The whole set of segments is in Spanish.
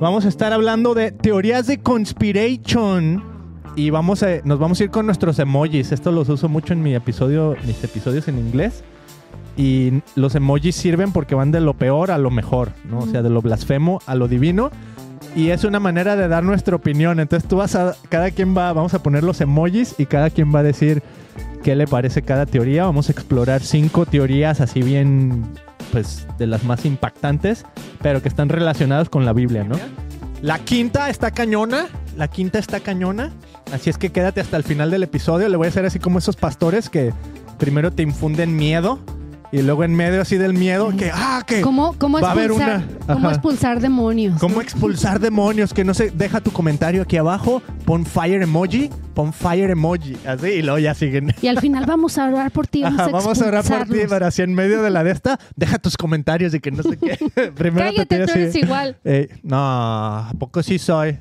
Vamos a estar hablando de teorías de conspiration. Y vamos a, nos vamos a ir con nuestros emojis. Esto los uso mucho en mi episodio, mis episodios en inglés. Y los emojis sirven porque van de lo peor a lo mejor, ¿no? O sea, de lo blasfemo a lo divino. Y es una manera de dar nuestra opinión. Entonces tú vas a. Cada quien va. Vamos a poner los emojis y cada quien va a decir qué le parece cada teoría. Vamos a explorar cinco teorías así bien pues de las más impactantes, pero que están relacionadas con la Biblia, ¿no? La quinta está cañona, la quinta está cañona, así es que quédate hasta el final del episodio, le voy a hacer así como esos pastores que primero te infunden miedo y luego en medio así del miedo, que, ah, que ¿Cómo, cómo va a ¿Cómo expulsar demonios? ¿Cómo expulsar demonios? Que no sé, deja tu comentario aquí abajo, pon fire emoji, pon fire emoji, así, y luego ya siguen. Y al final vamos a orar por ti, vamos, a, orar por ti, Pero así en medio de la de esta, deja tus comentarios y que no sé qué. Primero Cállate, te tú eres igual. no, ¿a poco sí soy?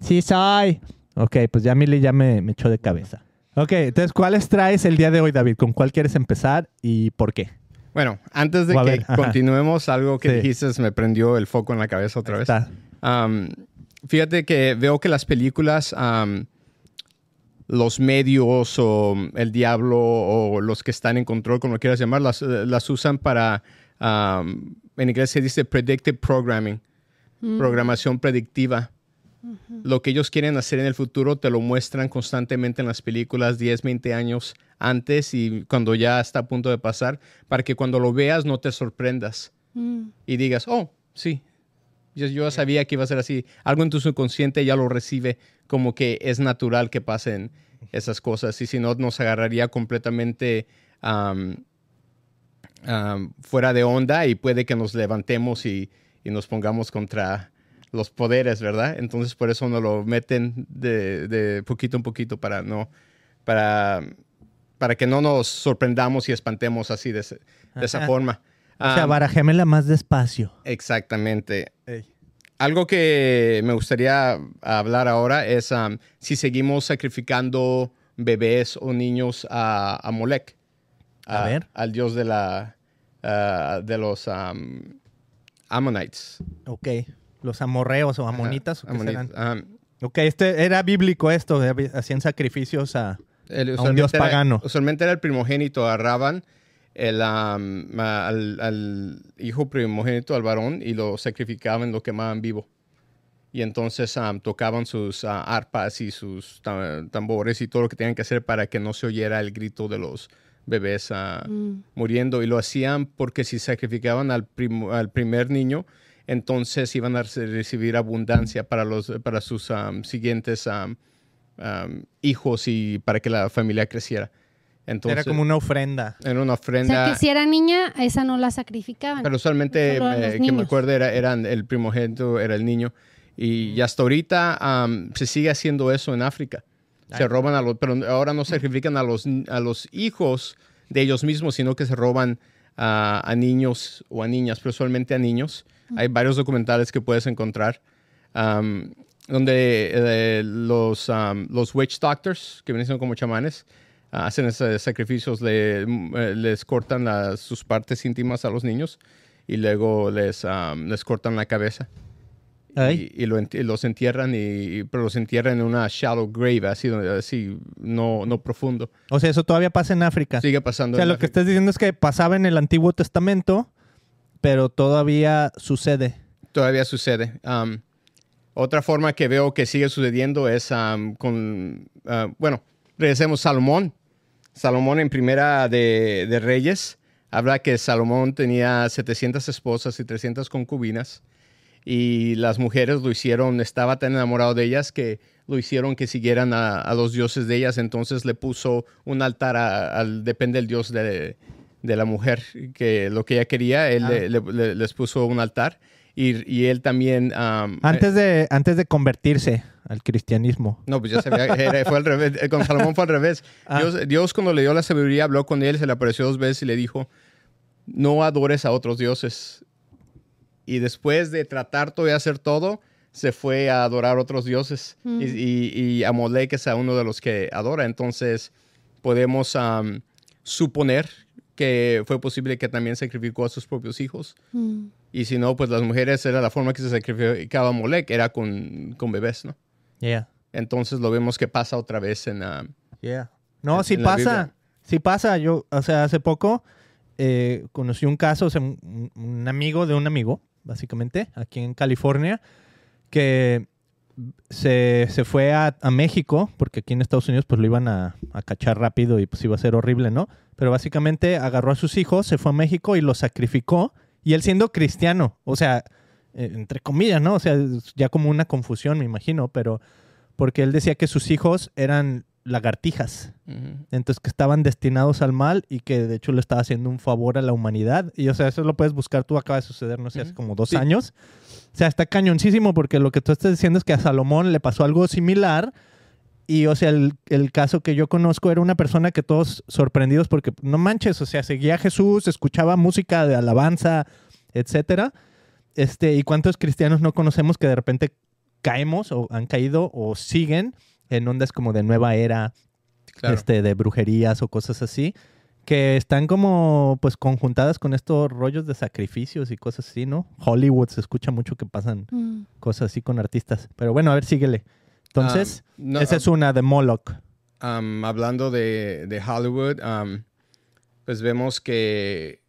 Sí soy. Ok, pues ya Mili ya me echó de cabeza. Ok, entonces, ¿cuáles traes el día de hoy, David? ¿Con cuál quieres empezar y por qué? Bueno, antes de que continuemos, algo que dijiste me prendió el foco en la cabeza otra vez. fíjate que veo que las películas, los medios o el diablo o los que están en control, como quieras llamar, las, eh, usan para, en inglés se dice predictive programming, mm. programación predictiva. Lo que ellos quieren hacer en el futuro te lo muestran constantemente en las películas 10, 20 años antes y cuando ya está a punto de pasar, para que cuando lo veas no te sorprendas y digas, oh, sí, yo, sabía que iba a ser así. Algo en tu subconsciente ya lo recibe como que es natural que pasen esas cosas y si no nos agarraría completamente fuera de onda y puede que nos levantemos y nos pongamos contra los poderes, ¿verdad? Entonces por eso no lo meten de, poquito en poquito para no, para, para que no nos sorprendamos y espantemos así de, de esa forma. o sea, barajémela más despacio. Exactamente. Algo que me gustaría hablar ahora es si seguimos sacrificando bebés o niños a, a A, ver. Al dios de la, de los Ammonites. Ok los amorreos o amonitas. ¿o serán? Ok, este era bíblico esto, hacían sacrificios a, un dios pagano. usualmente era el primogénito, arraban al, hijo primogénito, al varón, y lo sacrificaban, lo quemaban vivo. Y entonces tocaban sus ah, arpas y sus tambores y todo lo que tenían que hacer para que no se oyera el grito de los bebés ah, mm. muriendo. Y lo hacían porque si sacrificaban al primer niño, entonces iban a recibir abundancia para, los, para sus siguientes hijos y para que la familia creciera. Entonces, era como una ofrenda. Era una ofrenda. O sea, que si era niña, esa no la sacrificaban. Pero usualmente, que me acuerdo, era, el primogénito era el niño. Y, hasta ahorita se sigue haciendo eso en África. Se roban a los, pero ahora no sacrifican a los, a los hijos de ellos mismos, sino que se roban a niños o a niñas, pero usualmente a niños. Hay varios documentales que puedes encontrar. Um, donde eh, los, um, los witch doctors, que vienen como chamanes, ah, hacen esos sacrificios, eh, les cortan sus partes íntimas a los niños y luego les, um, les cortan la cabeza. Y, lo, los entierran, y, pero los entierran en una shallow grave, así, así no, no profundo. O sea, eso todavía pasa en África. Sigue pasando. O sea, lo que estás diciendo es que pasaba en el Antiguo Testamento pero todavía sucede. Todavía sucede. Um, otra forma que veo que sigue sucediendo es um, con, uh, bueno, regresemos a Salomón. Salomón en primera de, Reyes habla que Salomón tenía 700 esposas y 300 concubinas y las mujeres lo hicieron, estaba tan enamorado de ellas que lo hicieron que siguieran a, a los dioses de ellas, entonces le puso un altar al, depende del dios de, de la mujer, que lo que ella quería, él ah. les puso un altar y, él también... antes, eh, de, antes de convertirse al cristianismo. No, pues ya sabía, fue al revés, eh, con Salomón fue al revés. Ah. Dios, cuando le dio la sabiduría habló con él, se le apareció dos veces y le dijo, no adores a otros dioses. Y después de tratar todo y hacer todo, se fue a adorar a otros dioses. Mm. Y, y, a es a uno de los que adora. Entonces, podemos suponer que fue posible que también sacrificó a sus propios hijos. Mm. Y si no, pues las mujeres era la forma que se sacrificaba Molec, era con, bebés, ¿no? Yeah. Entonces lo vemos que pasa otra vez en la... Yeah. No, sí pasa, Sí pasa. Yo, o sea, hace poco eh, conocí un caso, o sea, un amigo de un amigo, básicamente, aquí en California, que se, fue a, México, porque aquí en Estados Unidos pues lo iban a, cachar rápido y pues iba a ser horrible, ¿no? Pero básicamente agarró a sus hijos, se fue a México y los sacrificó, y él siendo cristiano, o sea, eh, entre comillas, ¿no? O sea, ya como una confusión, me imagino, pero porque él decía que sus hijos eran lagartijas. Entonces, que estaban destinados al mal y que de hecho le estaba haciendo un favor a la humanidad. Y o sea, eso lo puedes buscar tú, acaba de suceder, no sé, hace como dos años. O sea, está cañoncísimo porque lo que tú estás diciendo es que a Salomón le pasó algo similar. Y, o sea, el, el, caso que yo conozco era una persona que todos sorprendidos porque, no manches, o sea, seguía a Jesús, escuchaba música de alabanza, etcétera. Este, ¿Y cuántos cristianos no conocemos que de repente caemos o han caído o siguen en ondas como de nueva era, este, de brujerías o cosas así, que están como pues conjuntadas con estos rollos de sacrificios y cosas así, ¿no? Hollywood se escucha mucho que pasan mm. cosas así con artistas. Pero bueno, a ver, síguele. Entonces, ah, esa es ah, una de Moloch. hablando de, Hollywood, pues vemos que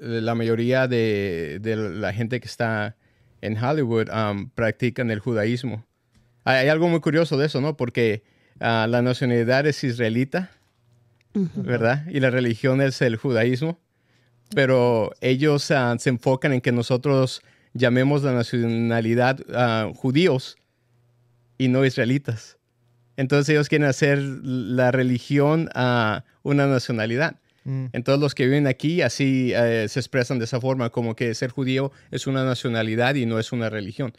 eh, la mayoría de, de, la gente que está en Hollywood practican el judaísmo. Hay algo muy curioso de eso, ¿no? Porque ah, la nacionalidad es israelita, ¿verdad? Y la religión es el judaísmo. Pero ellos ah, se enfocan en que nosotros llamemos la nacionalidad ah, judíos y no israelitas. Entonces ellos quieren hacer la religión a una nacionalidad. Mm. Entonces los que viven aquí así eh, se expresan de esa forma, como que ser judío es una nacionalidad y no es una religión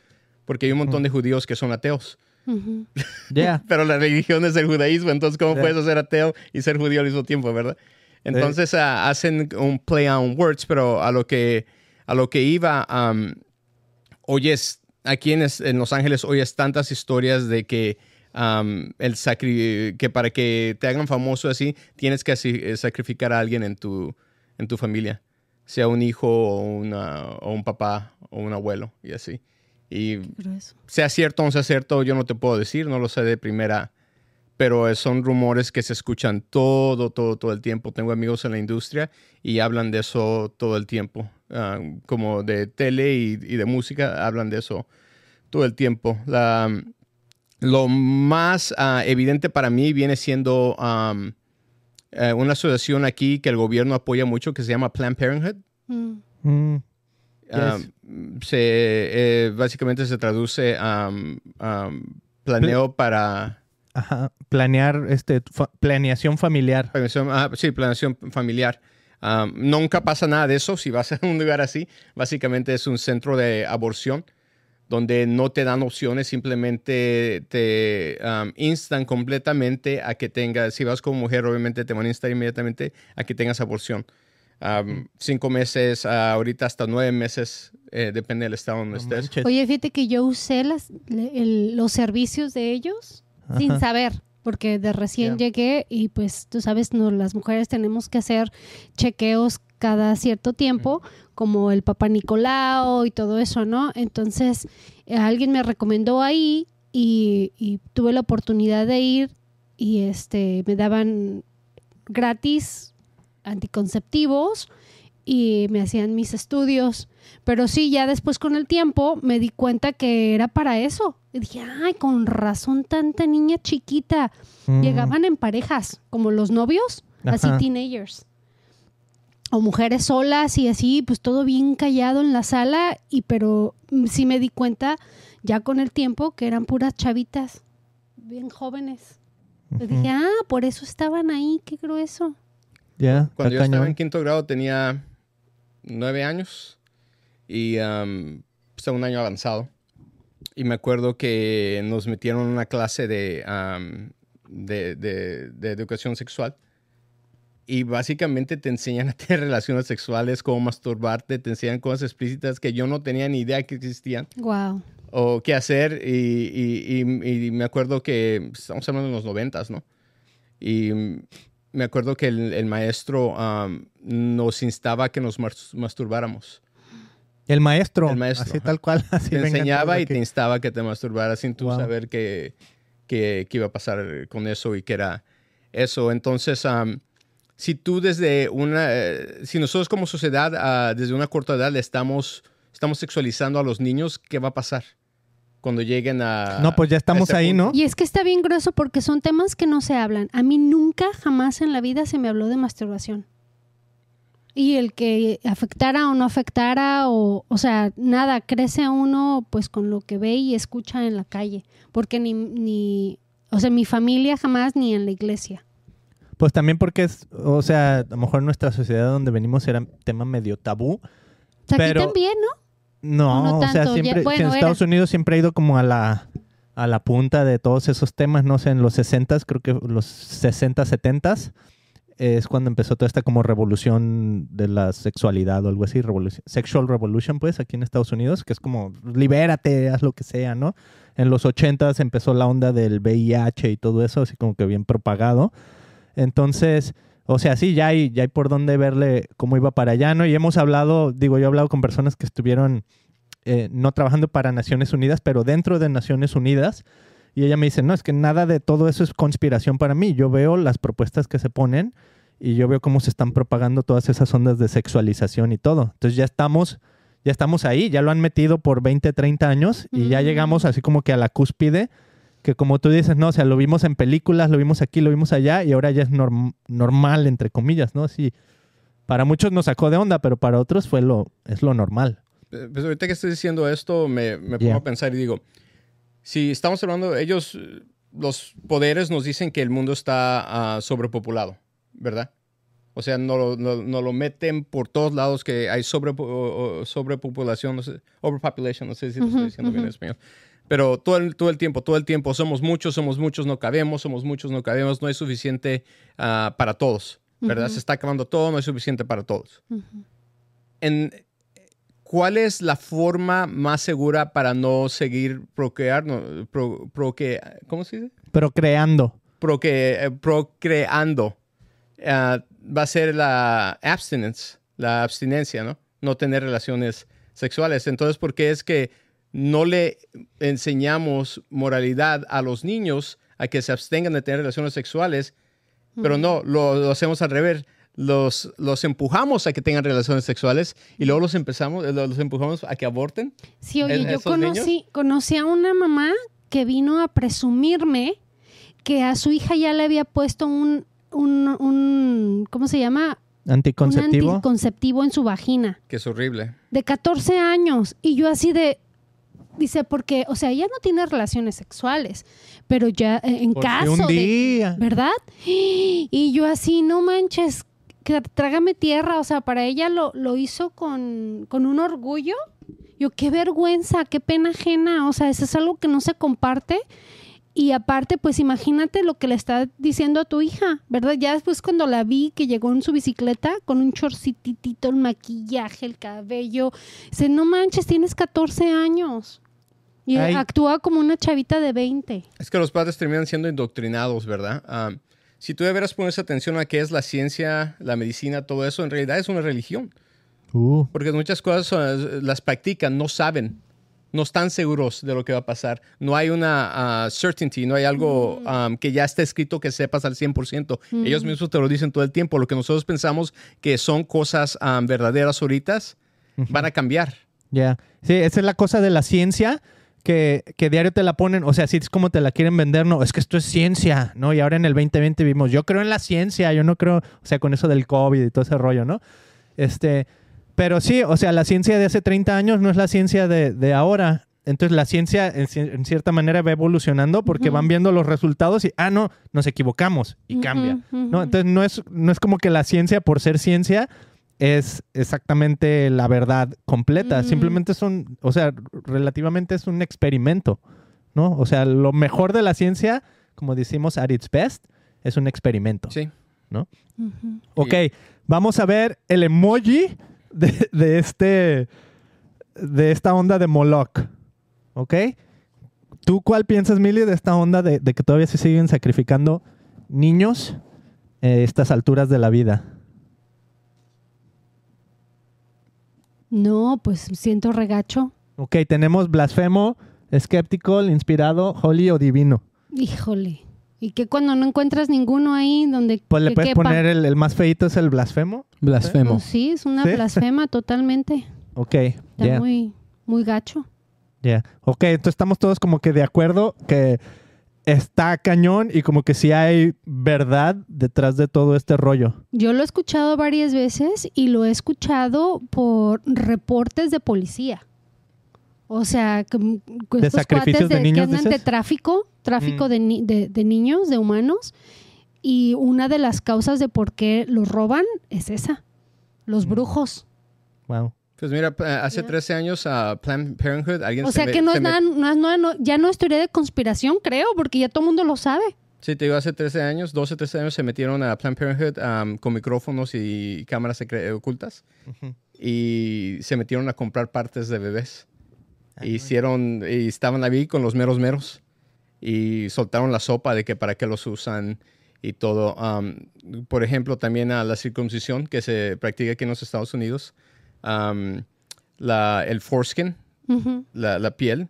porque hay un montón de judíos que son ateos. Pero la religión es el judaísmo, entonces ¿cómo puedes ser ateo y ser judío al mismo tiempo, verdad? Eh. Entonces ah, hacen un play on words, pero a lo que, a lo que iba, um, oyes, aquí en, Los Ángeles oyes tantas historias de que, el que para que te hagan famoso así, tienes que eh, sacrificar a alguien en tu, en tu familia, sea un hijo o, o un papá o un abuelo y así. Y sea cierto o no sea cierto, yo no te puedo decir, no lo sé de primera, pero son rumores que se escuchan todo, todo, todo el tiempo. Tengo amigos en la industria y hablan de eso todo el tiempo, ah, como de tele y, de música, hablan de eso todo el tiempo. La, lo más ah, evidente para mí viene siendo eh, una asociación aquí que el gobierno apoya mucho que se llama Planned Parenthood. Mm. Mm se, eh, básicamente se traduce a planeo para... planear, este, planeación familiar. Ah, sí, planeación familiar. nunca pasa nada de eso si vas a un lugar así. Básicamente es un centro de aborción donde no te dan opciones, simplemente te instan completamente a que tengas, si vas como mujer, obviamente te van a instar inmediatamente a que tengas aborción cinco meses, ahorita hasta nueve meses, eh, depende del estado donde estés. Oye, fíjate que yo usé las, los servicios de ellos sin saber porque de recién llegué y pues tú sabes, no, las mujeres tenemos que hacer chequeos cada cierto tiempo, como el papá Nicolau y todo eso, ¿no? Entonces, alguien me recomendó ahí y, y, tuve la oportunidad de ir y este me daban gratis anticonceptivos y me hacían mis estudios. Pero sí, ya después con el tiempo me di cuenta que era para eso. Y dije, ay, con razón tanta niña chiquita. Mm. Llegaban en parejas, como los novios, así teenagers. O mujeres solas y así, pues todo bien callado en la sala. Y pero sí me di cuenta ya con el tiempo que eran puras chavitas, bien jóvenes. y dije, ah, por eso estaban ahí, qué grueso. Cuando yo estaba en quinto grado tenía nueve años y um, pues, un año avanzado. Y me acuerdo que nos metieron en una clase de, um, de, educación sexual. Y básicamente te enseñan a tener relaciones sexuales, cómo masturbarte, te enseñan cosas explícitas que yo no tenía ni idea que existían. Wow. O qué hacer. Y, y me acuerdo que pues, estamos hablando de los noventas, ¿no? Y me acuerdo que el, maestro nos instaba a que nos masturbáramos. El maestro, el maestro, así tal cual. Así te enseñaba y te instaba a que te masturbaras sin tú saber qué que, que, iba a pasar con eso y qué era eso. Entonces, si tú desde una, eh, si nosotros como sociedad ah, desde una corta edad le estamos, estamos sexualizando a los niños, ¿qué va a pasar? cuando lleguen a... No, pues ya estamos ahí, ¿no? Y es que está bien grueso porque son temas que no se hablan. A mí nunca, jamás en la vida se me habló de masturbación. Y el que afectara o no afectara, o, o sea, nada, crece uno pues con lo que ve y escucha en la calle. Porque ni, ni, o sea, mi familia jamás ni en la iglesia. Pues también porque es, o sea, a lo mejor nuestra sociedad donde venimos era tema medio tabú. pero... Aquí también, ¿no? No, o sea, siempre, en Estados Unidos siempre ha ido como a la, a la punta de todos esos temas, no sé, en los 60s, creo que los 60, 70s es cuando empezó toda esta como revolución de la sexualidad o algo así, revolución, sexual revolution, pues, aquí en Estados Unidos, que es como, libérate, haz lo que sea, ¿no? En los 80 s empezó la onda del VIH y todo eso, así como que bien propagado. Entonces, o sea, sí, ya hay, ya hay por dónde verle cómo iba para allá, ¿no? Y hemos hablado, digo, yo he hablado con personas que estuvieron eh, no trabajando para Naciones Unidas, pero dentro de Naciones Unidas. Y ella me dice, no, es que nada de todo eso es conspiración para mí. Yo veo las propuestas que se ponen y yo veo cómo se están propagando todas esas ondas de sexualización y todo. Entonces ya estamos, ya estamos ahí, ya lo han metido por 20, 30 años y ya mm. llegamos así como que a la cúspide que como tú dices, no, o sea, lo vimos en películas, lo vimos aquí, lo vimos allá y ahora ya es normal, entre comillas, ¿no? Sí, para muchos nos sacó de onda, pero para otros fue lo, es lo normal. Eh, pero pues ahorita que estoy diciendo esto, me, me pongo a pensar y digo, si estamos hablando, ellos, los poderes nos dicen que el mundo está ah, sobrepopulado, ¿verdad? O sea, nos no, no lo meten por todos lados que hay sobre, sobrepopulación, no sé, overpopulation, no sé si lo estoy diciendo bien en español. Pero todo el, todo el tiempo, todo el tiempo, somos muchos, somos muchos, no cabemos, somos muchos, no cabemos, no es suficiente ah, para todos, ¿verdad? Se está acabando todo, no es suficiente para todos. en, ¿Cuál es la forma más segura para no seguir procreando? ¿cómo se dice? Procreando. Eh, procreando. Ah, va a ser la abstinence, la abstinencia, ¿no? No tener relaciones sexuales. Entonces, ¿por qué es que no le enseñamos moralidad a los niños a que se abstengan de tener relaciones sexuales, pero no, lo, hacemos al revés. Los, los empujamos a que tengan relaciones sexuales y luego los empezamos los empujamos a que aborten. Sí, oye, yo conocí, a una mamá que vino a presumirme que a su hija ya le había puesto un, un, ¿cómo se llama? Anticonceptivo. Un anticonceptivo en su vagina. Que es horrible. De 14 años. Y yo así de, dice, porque, o sea, ella no tiene relaciones sexuales, pero ya eh, en caso ¿Verdad? Y yo así, no manches, trágame tierra, o sea, para ella lo, hizo con, con, un orgullo. Yo, qué vergüenza, qué pena ajena, o sea, eso es algo que no se comparte. Y aparte, pues imagínate lo que le está diciendo a tu hija, ¿verdad? Ya después cuando la vi que llegó en su bicicleta con un chorcititito, el maquillaje, el cabello, dice, no manches, tienes 14 años. Y actúa como una chavita de 20. Es que los padres terminan siendo indoctrinados, ¿verdad? Ah, si tú de veras pones atención a qué es la ciencia, la medicina, todo eso, en realidad es una religión. Uh. Porque muchas cosas ah, las practican, no saben, no están seguros de lo que va a pasar. No hay una ah, certainty, no hay algo mm. que ya esté escrito que sepas al 100%. Ellos mm. mismos te lo dicen todo el tiempo. Lo que nosotros pensamos que son cosas verdaderas ahorita, van a cambiar. Ya. Sí, esa es la cosa de la ciencia que, diario te la ponen, o sea, si es como te la quieren vender, no, es que esto es ciencia, ¿no? Y ahora en el 2020 vimos, yo creo en la ciencia, yo no creo, o sea, con eso del COVID y todo ese rollo, ¿no? Este, pero sí, o sea, la ciencia de hace 30 años no es la ciencia de, ahora. Entonces la ciencia en, cierta manera va evolucionando porque van viendo los resultados y, ah, no, nos equivocamos y cambia, ¿no? Entonces no es, no es como que la ciencia por ser ciencia es exactamente la verdad completa. Simplemente es un, o sea, relativamente es un experimento, ¿no? O sea, lo mejor de la ciencia, como decimos, at its best, es un experimento. Sí. ¿No? Ok, vamos a ver el emoji de, este, de esta onda de Moloch. ¿Ok? ¿Tú cuál piensas, Millie de esta onda de, que todavía se siguen sacrificando niños a eh, estas alturas de la vida? No, pues siento regacho. Ok, tenemos blasfemo, escéptico, inspirado, holy o divino. Híjole. ¿Y que cuando no encuentras ninguno ahí donde Pues le puedes poner el, más feito es el blasfemo. Blasfemo. Pues sí, es una blasfema totalmente. Ok. Está muy, muy gacho. Ya. Ok, entonces estamos todos como que de acuerdo que está cañón y como que sí hay verdad detrás de todo este rollo. Yo lo he escuchado varias veces y lo he escuchado por reportes de policía. O sea, que, de sacrificios de, de tráfico, tráfico mm. de, niños, de humanos. Y una de las causas de por qué los roban es esa, los mm. brujos. Wow. Pues mira, eh, hace 13 años a Planned Parenthood alguien O sea que no ya no es teoría de conspiración, creo, porque ya todo el mundo lo sabe. Sí, te digo, hace 13 años, 12, 13 años se metieron a Planned Parenthood con micrófonos y cámaras eh, ocultas y se metieron a comprar partes de bebés. Ah, e hicieron, y estaban ahí con los meros meros y soltaron la sopa de que para qué los usan y todo. por ejemplo, también a la circuncisión que se practica aquí en los Estados Unidos el foreskin, la, piel,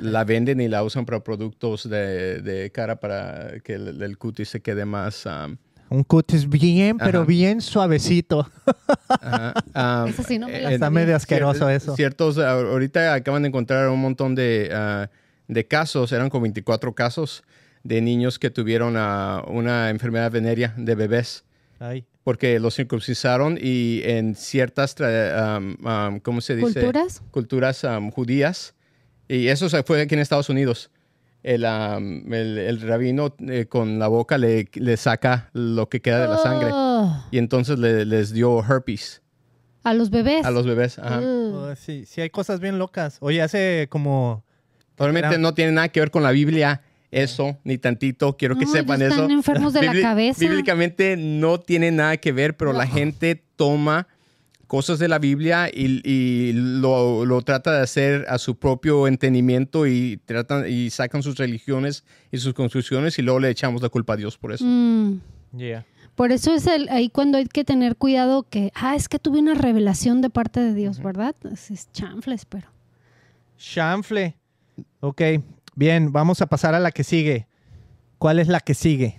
la venden y la usan para productos de, cara para que el, cutis se quede más... un cutis bien, pero bien suavecito. Está medio asqueroso eso. Ciertos, ahorita acaban de encontrar un montón de, ah, casos, eran como 24 casos de niños que tuvieron ah, una enfermedad venérea de bebés porque los circuncisaron y en ciertas, ¿cómo se dice? Culturas. Culturas judías. Y eso fue aquí en Estados Unidos. El, el, rabino eh, con la boca le, le, saca lo que queda de la sangre oh. y entonces les dio herpes. A los bebés. A los bebés, mm. oh, sí, sí, hay cosas bien locas. Oye, hace como... Probablemente no tiene nada que ver con la Biblia eso, ni tantito, quiero que sepan están enfermos de la cabeza. Bíblicamente no tiene nada que ver, pero la gente toma cosas de la Biblia y, lo, trata de hacer a su propio entendimiento y tratan y sacan sus religiones y sus construcciones y luego le echamos la culpa a Dios por eso. Mm. Por eso es el, ahí cuando hay que tener cuidado que, ah, es que tuve una revelación de parte de Dios, ¿verdad? Es, es espero. pero. Chanfle. Ok, Bien, vamos a pasar a la que sigue. ¿Cuál es la que sigue?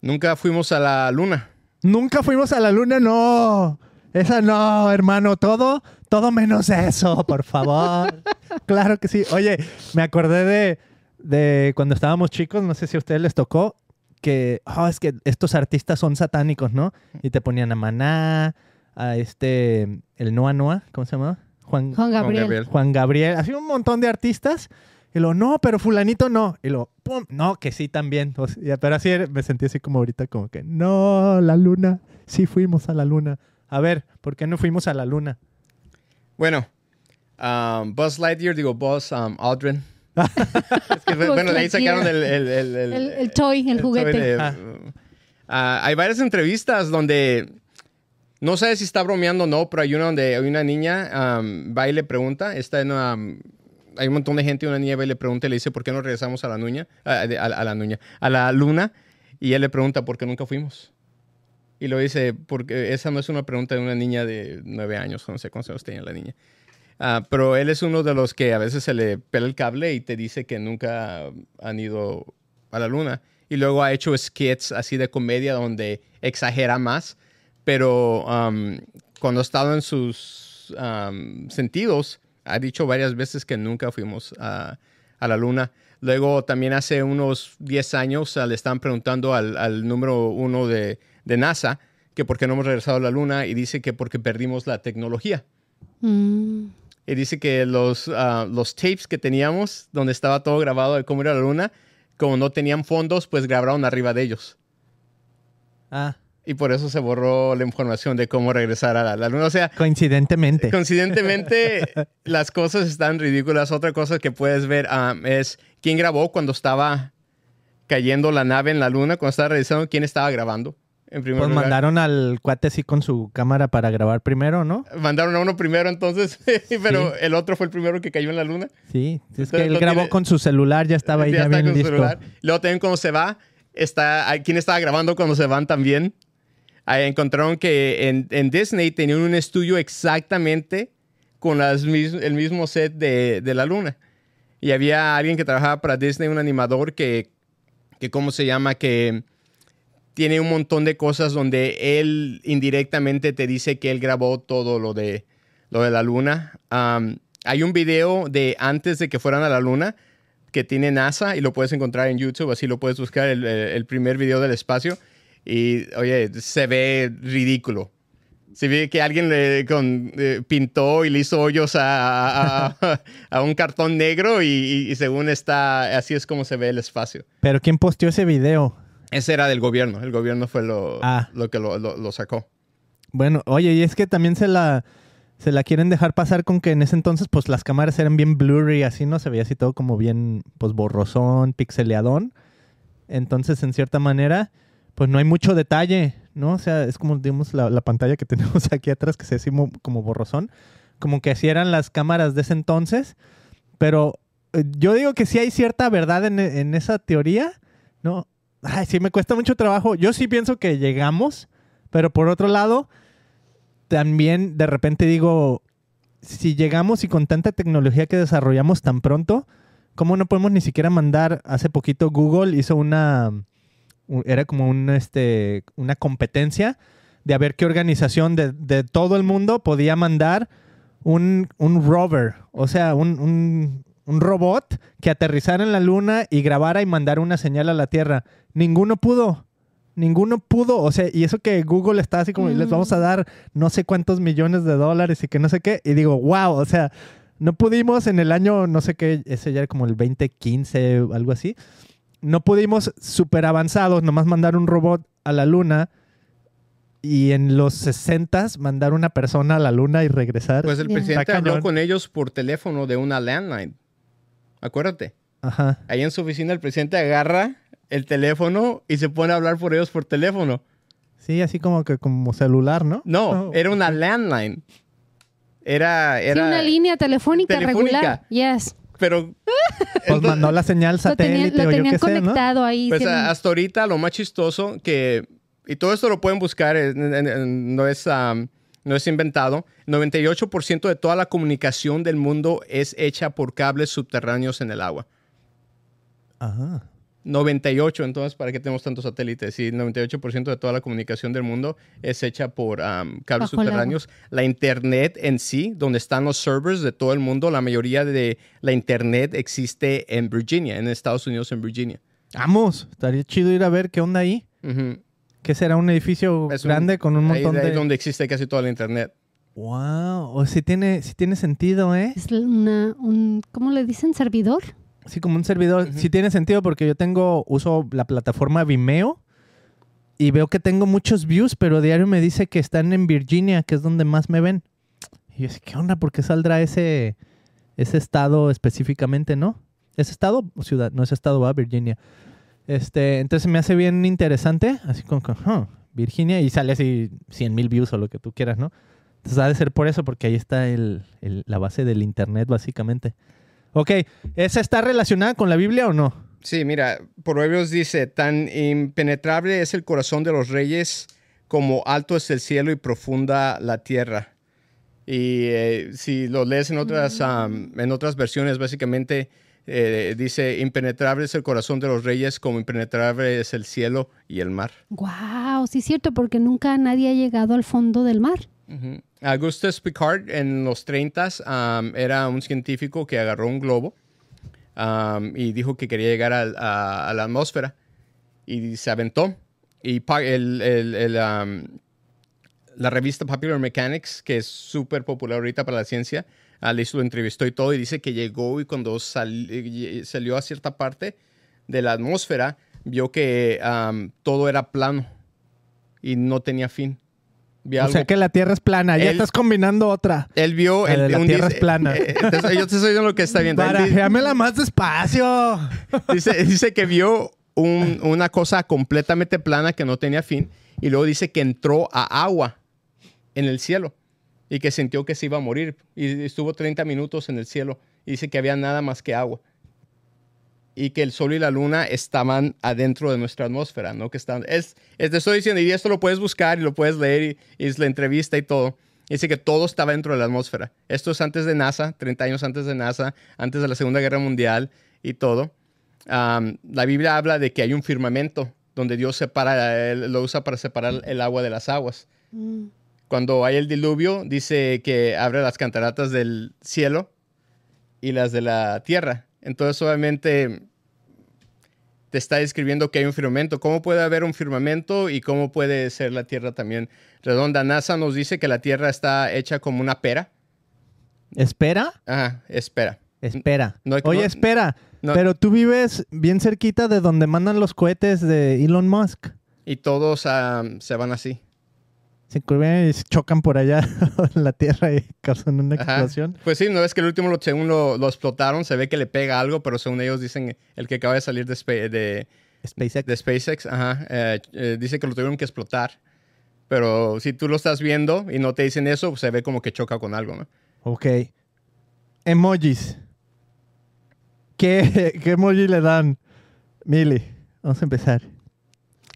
Nunca fuimos a la luna. Nunca fuimos a la luna, no. Esa no, hermano. Todo, todo menos eso, por favor. claro que sí. Oye, me acordé de, de cuando estábamos chicos, no sé si a ustedes les tocó, que, oh, es que estos artistas son satánicos, ¿no? Y te ponían a Maná, a este, el Noa Noa, ¿cómo se llamaba? Juan, Juan Gabriel. Juan Gabriel. Así un montón de artistas y lo, no, pero fulanito no. Y lo, pum, no, que sí también. pero así me sentí así como ahorita, como que, no, la luna, sí fuimos a la luna. A ver, ¿por qué no fuimos a la luna? Bueno, um, Buzz Lightyear, digo, Buzz um, Aldrin. bueno, ahí sacaron el... El, toy, el, juguete. Ah. Uh, uh, hay varias entrevistas donde... No sé si está bromeando o no, pero hay una donde hay una niña, um, va y le pregunta, está en, una hay un montón de gente, una niña le pregunta y le dice, ¿por qué no regresamos a la nuña? A, la nuña, a la luna. Y él le pregunta, ¿por qué nunca fuimos? Y lo dice, porque esa no es una pregunta de una niña de nueve años, no sé cuántos años tenía la niña. Ah, pero él es uno de los que a veces se le pela el cable y te dice que nunca han ido a la luna. Y luego ha hecho skits así de comedia donde exagera más, pero cuando ha estado en sus sentidos, ha dicho varias veces que nunca fuimos a, la luna. Luego también hace unos 10 años ah, le están preguntando al, número uno de, NASA que por qué no hemos regresado a la luna y dice que porque perdimos la tecnología. Mm. Y dice que los, ah, los tapes que teníamos, donde estaba todo grabado de cómo era la luna, como no tenían fondos, pues grabaron arriba de ellos. Ah y por eso se borró la información de cómo regresar a la, luna. O sea, coincidentemente. Coincidentemente, las cosas están ridículas. Otra cosa que puedes ver ah, es quién grabó cuando estaba cayendo la nave en la luna, cuando estaba realizando, quién estaba grabando. En primer pues mandaron al cuate así con su cámara para grabar primero, ¿no? Mandaron a uno primero entonces, pero el otro fue el primero que cayó en la luna. Sí, es que él grabó con su celular, ya estaba ahí ya, está con Su celular. Luego también cuando se va, está, ah, quién estaba grabando cuando se van también encontraron que en, Disney tenían un estudio exactamente con el mismo set de, la luna. Y había alguien que trabajaba para Disney, un animador que, ¿cómo se llama? Que tiene un montón de cosas donde él indirectamente te dice que él grabó todo lo de, lo de la luna. hay un video de antes de que fueran a la luna que tiene NASA y lo puedes encontrar en YouTube, así lo puedes buscar, el primer video del espacio y, oye, se ve ridículo. Se ve que alguien le eh, pintó y le hizo hoyos a, a, un cartón negro y, y, según está, así es como se ve el espacio. Pero ¿quién posteó ese video? Ese era del gobierno, el gobierno fue lo, ah. lo que lo, lo, sacó. Bueno, oye, y es que también se la, se la quieren dejar pasar con que en ese entonces pues las cámaras eran bien blurry, así no se veía así todo como bien pues borrosón, pixeleadón. Entonces, en cierta manera pues no hay mucho detalle, ¿no? O sea, es como, digamos, la, pantalla que tenemos aquí atrás que se hace como borrosón, como que así eran las cámaras de ese entonces, pero eh, yo digo que sí hay cierta verdad en, en esa teoría, ¿no? Ay, sí, me cuesta mucho trabajo. Yo sí pienso que llegamos, pero por otro lado, también de repente digo, si llegamos y con tanta tecnología que desarrollamos tan pronto, ¿cómo no podemos ni siquiera mandar? Hace poquito Google hizo una, era como este, una competencia de a ver qué organización de, todo el mundo podía mandar un, rover, o sea, un, robot que aterrizara en la luna y grabara y mandara una señal a la Tierra. Ninguno pudo. Ninguno pudo, o sea, y eso que Google está así como, les vamos a mm. dar no sé cuántos millones de dólares y que no sé qué, y digo, wow, o sea, no pudimos en el año, no sé qué, ese ya era como el 2015, algo así no pudimos super avanzados, nomás mandar un robot a la luna y en los 60 mandar una persona a la luna y regresar. Pues el presidente habló con ellos por teléfono de una landline. Acuérdate. Ajá. Ahí en su oficina el presidente agarra el teléfono y se pone a hablar por ellos por teléfono. Sí, así como que como celular, ¿no? No, era una landline. Era, era sí, una línea telefónica, telefónica, regular. Yes pero. Pues mandó la señal satélite conectado ¿no? ahí. Pues hasta ahorita lo más chistoso que. Y todo esto lo pueden buscar, no es. no es inventado. 98% de toda la comunicación del mundo es hecha por cables subterráneos en el agua. Ajá. 98, entonces, ¿para qué tenemos tantos satélites? Si el 98% de toda la comunicación del mundo es hecha por cables subterráneos, la... Internet en sí, donde están los servers de todo el mundo, la mayoría de la Internet existe en Virginia, en Estados Unidos, en Virginia. Vamos, estaría chido ir a ver qué onda ahí. será? ¿Un edificio grande con un montón de...? Ahí donde existe casi toda la Internet. Wow, o si tiene, tiene sentido, ¿eh? Es una, un, ¿cómo le dicen? ¿Servidor? Sí, como un servidor. Sí tiene sentido porque yo tengo, uso la plataforma Vimeo y veo que tengo muchos views, pero diario me dice que están en Virginia, que es donde más me ven. Y yo sé, ¿qué onda? ¿Por qué saldrá ese, ese estado específicamente, no? ¿Es estado ciudad? No es estado, va, Virginia. Este, entonces me hace bien interesante, así como Virginia, y sale así 100 mil views o lo que tú quieras, ¿no? Entonces ha de ser por eso, porque ahí está la base del internet, básicamente. Ok, ¿esa está relacionada con la Biblia o no? Sí, mira, Proverbios dice, tan impenetrable es el corazón de los reyes como alto es el cielo y profunda la tierra. Y eh, si lo lees en otras, mm. en otras versiones, básicamente eh, dice, impenetrable es el corazón de los reyes como impenetrable es el cielo y el mar. ¡Wow! Sí es cierto, porque nunca nadie ha llegado al fondo del mar. Ajá. Augustus Picard en los 30 era un científico que agarró un globo y dijo que quería llegar a, la atmósfera y se aventó. Y la revista Popular Mechanics, que es súper popular ahorita para la ciencia, Alice lo entrevistó y todo y dice que llegó y cuando salió a cierta parte de la atmósfera, vio que todo era plano y no tenía fin o sea que la Tierra es plana. ya estás combinando otra. Él vio... El, la, Tierra plana. Eh, eh, yo te estoy lo que está viendo. la más despacio. Dice, que vio una cosa completamente plana que no tenía fin. Y luego dice que entró a agua en el cielo y que sintió que se iba a morir. Y estuvo 30 minutos en el cielo. Y dice que había nada más que agua y que el Sol y la Luna estaban adentro de nuestra atmósfera, ¿no? Que están, es, este, estoy diciendo, y esto lo puedes buscar y lo puedes leer y, es la entrevista y todo. Dice que todo estaba dentro de la atmósfera. Esto es antes de NASA, 30 años antes de NASA, antes de la Segunda Guerra Mundial y todo. la Biblia habla de que hay un firmamento donde Dios separa, lo usa para separar el agua de las aguas. Mm. Cuando hay el diluvio, dice que abre las cataratas del cielo y las de la tierra entonces, obviamente, te está describiendo que hay un firmamento. ¿Cómo puede haber un firmamento y cómo puede ser la Tierra también redonda? NASA nos dice que la Tierra está hecha como una pera. ¿Espera? Ajá, espera. Espera. Oye, espera. Pero tú vives bien cerquita de donde mandan los cohetes de Elon Musk. Y todos ah, se van así se curvean y chocan por allá en la tierra y causan una explosión. Pues sí, no es que el último, según lo, explotaron, se ve que le pega algo, pero según ellos dicen, el que acaba de salir de, SpaceX, eh, eh, dice que lo tuvieron que explotar. Pero si tú lo estás viendo y no te dicen eso, se ve como que choca con algo, ¿no? Ok. Emojis. ¿Qué, qué emoji le dan? Mili, vamos a empezar.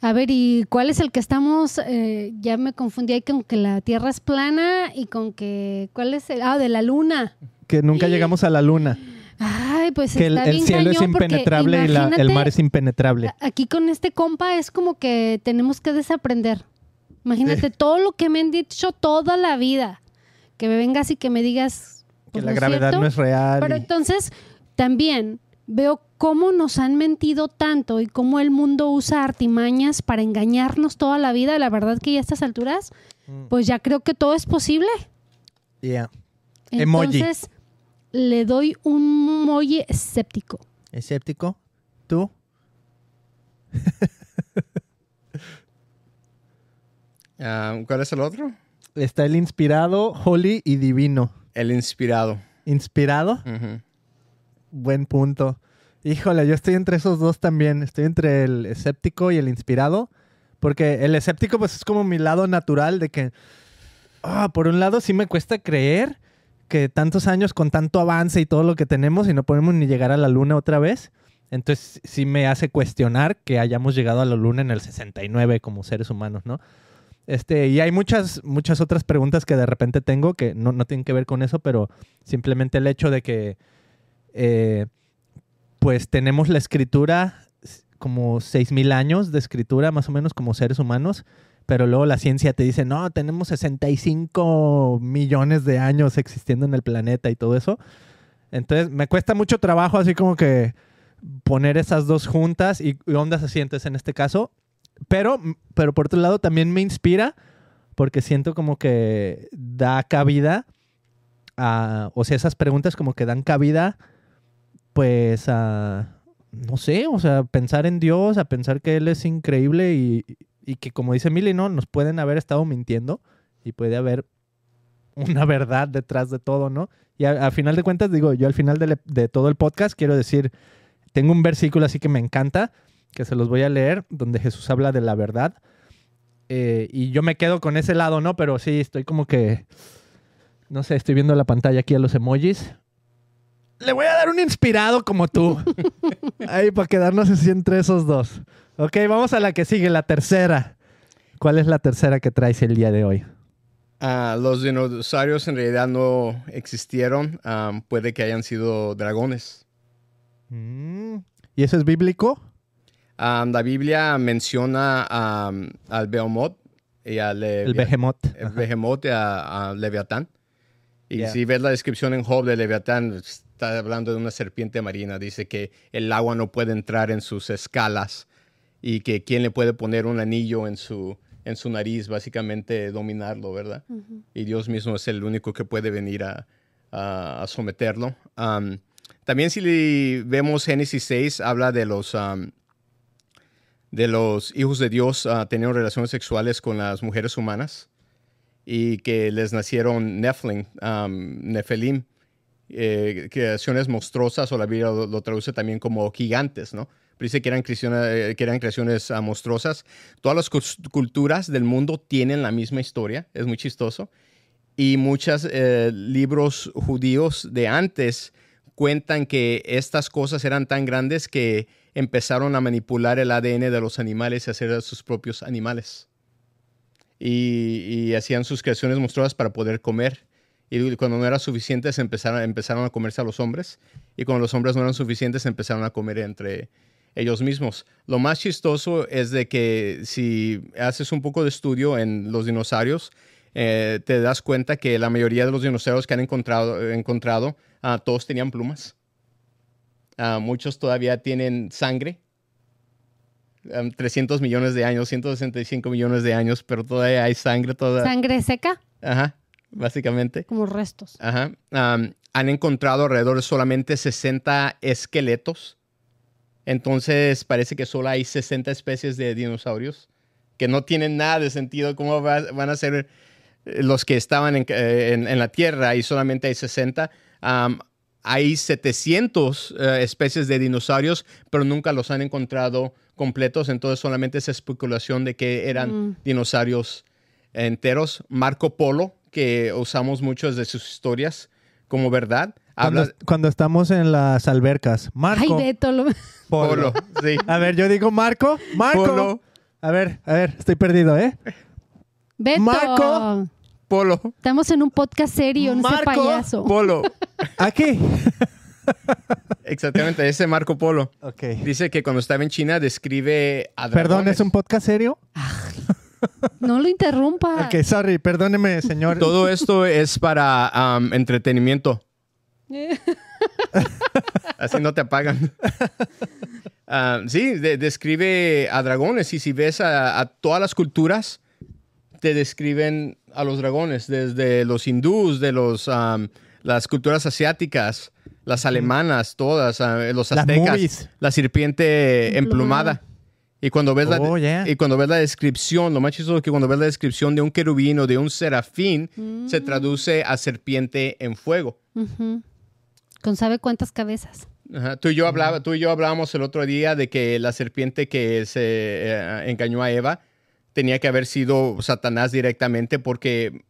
A ver, ¿y cuál es el que estamos? Eh, ya me confundí ahí con que la Tierra es plana y con que. ¿Cuál es el? Ah, de la Luna. Que nunca llegamos a la Luna. Ay, pues que el, cielo es impenetrable y el mar es impenetrable. Aquí con este compa es como que tenemos que desaprender. Imagínate todo lo que me han dicho toda la vida. Que me vengas y que me digas. que pues, la gravedad no es real. Pero entonces también veo cómo nos han mentido tanto y cómo el mundo usa artimañas para engañarnos toda la vida, la verdad que a estas alturas, mm. pues ya creo que todo es posible. Yeah. Entonces, le doy un emoji escéptico. ¿Escéptico? ¿Tú? Ah, ¿Cuál es el otro? Está el inspirado, holy y divino. El inspirado. ¿Inspirado? Buen punto. Híjole, yo estoy entre esos dos también. Estoy entre el escéptico y el inspirado. Porque el escéptico, pues es como mi lado natural de que. Ah, por un lado, sí me cuesta creer que tantos años con tanto avance y todo lo que tenemos y no podemos ni llegar a la luna otra vez. Entonces, sí me hace cuestionar que hayamos llegado a la luna en el 69 como seres humanos, ¿no? Este, y hay muchas, muchas otras preguntas que de repente tengo que no, no tienen que ver con eso, pero simplemente el hecho de que. Eh, pues tenemos la escritura, como 6.000 años de escritura, más o menos como seres humanos, pero luego la ciencia te dice, no, tenemos 65 millones de años existiendo en el planeta y todo eso. Entonces, me cuesta mucho trabajo así como que poner esas dos juntas y, ondas asientes en este caso. Pero, pero por otro lado, también me inspira porque siento como que da cabida o sea, esas preguntas como que dan cabida pues a, no sé, o sea, pensar en Dios, a pensar que Él es increíble y, que como dice Milly, ¿no? Nos pueden haber estado mintiendo y puede haber una verdad detrás de todo, ¿no? Y al final de cuentas, digo, yo al final de, todo el podcast quiero decir, tengo un versículo así que me encanta, que se los voy a leer, donde Jesús habla de la verdad. Eh, y yo me quedo con ese lado, ¿no? Pero sí, estoy como que, no sé, estoy viendo la pantalla aquí a los emojis le voy a dar un inspirado como tú. Ahí, para quedarnos así entre esos dos. Ok, vamos a la que sigue, la tercera. ¿Cuál es la tercera que traes el día de hoy? Ah, los dinosaurios en realidad no existieron. Ah, puede que hayan sido dragones. Mm. ¿Y eso es bíblico? Ah, la Biblia menciona al Behemoth y al el El Behemoth y a, Leviatán. Y si ves la descripción en Job de Leviatán, pues, está hablando de una serpiente marina, dice que el agua no puede entrar en sus escalas y que quién le puede poner un anillo en su, en su nariz, básicamente dominarlo, ¿verdad? Y Dios mismo es el único que puede venir a, someterlo. también si vemos Génesis 6, habla de los, de los hijos de Dios ah, teniendo relaciones sexuales con las mujeres humanas y que les nacieron Nephilim, eh, creaciones monstruosas, o la Biblia lo, traduce también como gigantes, ¿no? Pero dice que eran creaciones, eh, que eran creaciones ah, monstruosas. Todas las culturas del mundo tienen la misma historia, es muy chistoso. Y muchos eh, libros judíos de antes cuentan que estas cosas eran tan grandes que empezaron a manipular el ADN de los animales y hacer sus propios animales. y hacían sus creaciones monstruosas para poder comer. Y cuando no era suficientes empezaron, empezaron a comerse a los hombres. Y cuando los hombres no eran suficientes empezaron a comer entre ellos mismos. Lo más chistoso es de que si haces un poco de estudio en los dinosaurios, eh, te das cuenta que la mayoría de los dinosaurios que han encontrado, encontrado ah, todos tenían plumas. Ah, muchos todavía tienen sangre. 300 millones de años, 165 millones de años, pero todavía hay sangre. Toda... ¿Sangre seca? Ajá básicamente. Como restos. han encontrado alrededor de solamente 60 esqueletos. Entonces parece que solo hay 60 especies de dinosaurios que no tienen nada de sentido. ¿Cómo van a ser eh, los que estaban eh, en, la Tierra y solamente hay 60? hay 700 eh, especies de dinosaurios, pero nunca los han encontrado completos. Entonces solamente es especulación de que eran mm. dinosaurios enteros. Marco Polo, que usamos muchas de sus historias como verdad. Cuando, Habla... cuando estamos en las albercas. Marco. Ay, Beto, Polo. sí. A ver, yo digo Marco. Marco. Polo. A ver, a ver, estoy perdido, ¿eh? Beto. Marco. Polo. Estamos en un podcast serio, no Marco, payaso. payaso. Polo. qué? Exactamente, ese Marco Polo. Okay. Dice que cuando estaba en China describe a Perdón, ¿es un podcast serio? No lo interrumpa. Ok, sorry, perdóneme, señor. Todo esto es para um, entretenimiento. Así no te apagan. Um, sí, describe a dragones y si ves a, todas las culturas, te describen a los dragones, desde los hindús, de los, um, las culturas asiáticas, las mm. alemanas, todas, ah, los aztecas, la serpiente emplumada. Y cuando ves, la, oh, y cuando ves la descripción, lo más chistoso es que cuando ves la descripción de un querubín o de un serafín, mm. se traduce a serpiente en fuego. Con sabe cuántas cabezas. Tú, y yo hablaba, tú y yo hablábamos el otro día de que la serpiente que se eh, engañó a Eva tenía que haber sido Satanás directamente porque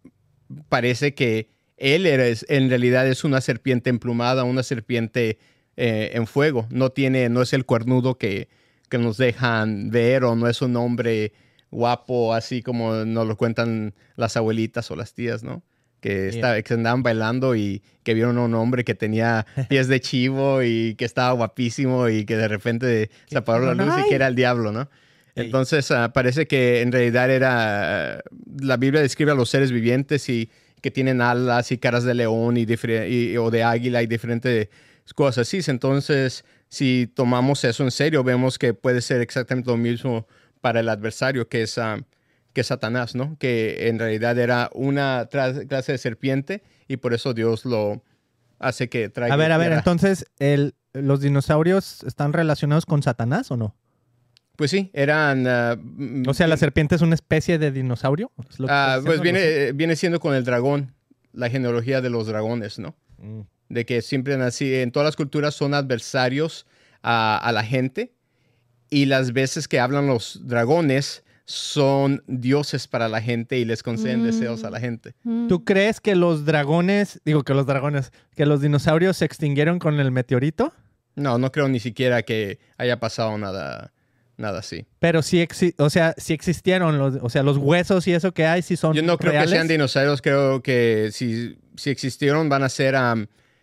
parece que él en realidad es una serpiente emplumada, una serpiente eh, en fuego. No, tiene, no es el cuernudo que, que nos dejan ver o no es un hombre guapo así como nos lo cuentan las abuelitas o las tías, ¿no? Que, está, andaban bailando y que vieron a un hombre que tenía pies de chivo y que estaba guapísimo y que de repente se apagó la luz y que era el diablo, ¿no? Entonces ah, parece que en realidad era, la Biblia describe a los seres vivientes y que tienen alas y caras de león o de águila y diferentes cosas. así. entonces si tomamos eso en serio, vemos que puede ser exactamente lo mismo para el adversario, que es, ah, que Satanás, ¿no? Que en realidad era una clase de serpiente y por eso Dios lo hace que traiga. A ver, a ver, entonces, ¿los dinosaurios están relacionados con Satanás o no? Pues sí, eran... Ah, o sea, la serpiente es una especie de dinosaurio. Ah, pues viene, viene siendo con el dragón, la genealogía de los dragones, ¿no? Mm de que siempre así, en todas las culturas son adversarios a, la gente y las veces que hablan los dragones son dioses para la gente y les conceden mm. deseos a la gente. Mm. ¿Tú crees que los dragones, digo que los dragones, que los dinosaurios se extinguieron con el meteorito? No, no creo ni siquiera que haya pasado nada, nada así. Pero sí, o sea, existieron, los, o sea, los huesos y eso que hay, sí son Yo no creo que sean dinosaurios, creo que si, si existieron van a ser...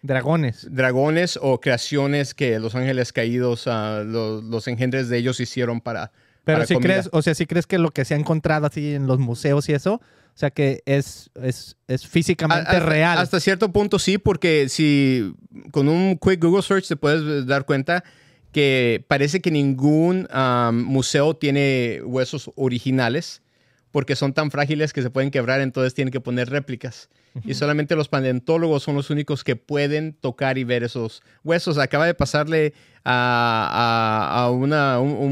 Dragones. Dragones o creaciones que los ángeles caídos, ah, los, engendres de ellos hicieron para. Pero si crees, o sea, si crees que lo que se ha encontrado así en los museos y eso, o sea que es, es, es físicamente real. Hasta cierto punto sí, porque si con un quick Google search te puedes dar cuenta que parece que ningún museo tiene huesos originales porque son tan frágiles que se pueden quebrar, entonces tienen que poner réplicas y solamente los paleontólogos son los únicos que pueden tocar y ver esos huesos. Acaba de pasarle a, un,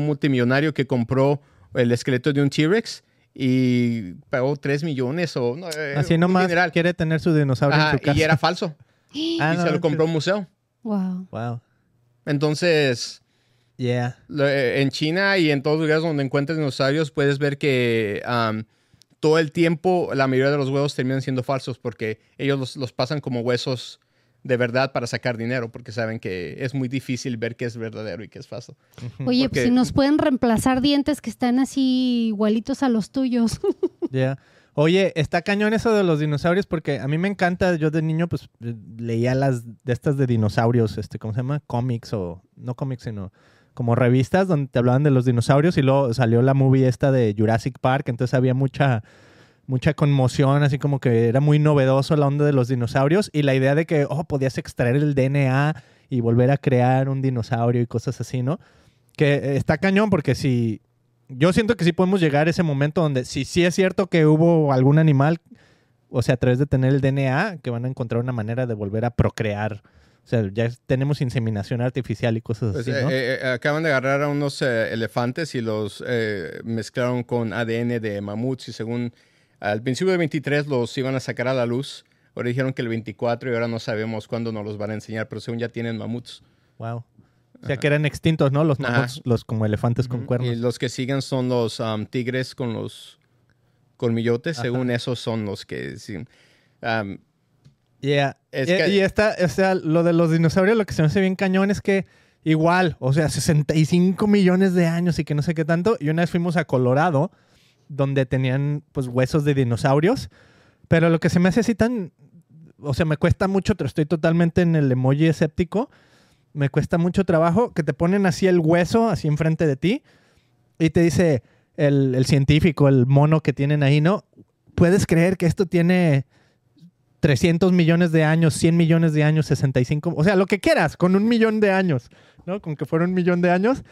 multimillonario que compró el esqueleto de un T-Rex y pagó 3 millones o eh, así nomás general. quiere tener su dinosaurio en su casa. y era falso y ah, se lo compró un museo wow wow entonces yeah eh, en China y en todos los lugares donde encuentres dinosaurios puedes ver que todo el tiempo la mayoría de los huevos terminan siendo falsos porque ellos los, pasan como huesos de verdad para sacar dinero porque saben que es muy difícil ver qué es verdadero y qué es falso. Oye, pues si nos pueden reemplazar dientes que están así igualitos a los tuyos. Oye, está cañón eso de los dinosaurios porque a mí me encanta, yo de niño pues eh, leía las de estas de dinosaurios, este, ¿cómo se llama? Cómics o no cómics, sino como revistas donde te hablaban de los dinosaurios y luego salió la movie esta de Jurassic Park, entonces había mucha mucha conmoción, así como que era muy novedoso la onda de los dinosaurios y la idea de que, oh, podías extraer el DNA y volver a crear un dinosaurio y cosas así, ¿no? Que eh, está cañón porque si yo siento que sí podemos llegar a ese momento donde si sí es cierto que hubo algún animal, o sea, a través de tener el DNA, que van a encontrar una manera de volver a procrear o sea, ya tenemos inseminación artificial y cosas pues, así, eh, ¿no? Eh, eh, acaban de agarrar a unos elefantes y los mezclaron con ADN de mamuts y según al principio del 23 los iban a sacar a la luz. Ahora dijeron que el 24 y ahora no sabemos cuándo nos los van a enseñar, pero según ya tienen mamuts. Wow. O sea, que eran extintos, ¿no? Los mamuts, los como elefantes con cuernos. Y los que siguen son los um, tigres con los colmillotes. Según esos son los que... Sí. Um, Yeah. Eh, y, esta, o sea, lo de los dinosaurios, lo que se me hace bien cañón es que igual, o sea, 65 millones de años y que no sé qué tanto. Y una vez fuimos a Colorado, donde tenían pues huesos de dinosaurios. Pero lo que se me hace así tan, o sea, me cuesta mucho, pero estoy totalmente en el emoji escéptico, me cuesta mucho trabajo que te ponen así el hueso, así enfrente de ti, y te dice el, el científico, el mono que tienen ahí, ¿no? ¿Puedes creer que esto tiene 300 millones de años, 100 millones de años, 65, o sea, lo que quieras, con un millón de años, ¿no? Con que fuera un millón de años,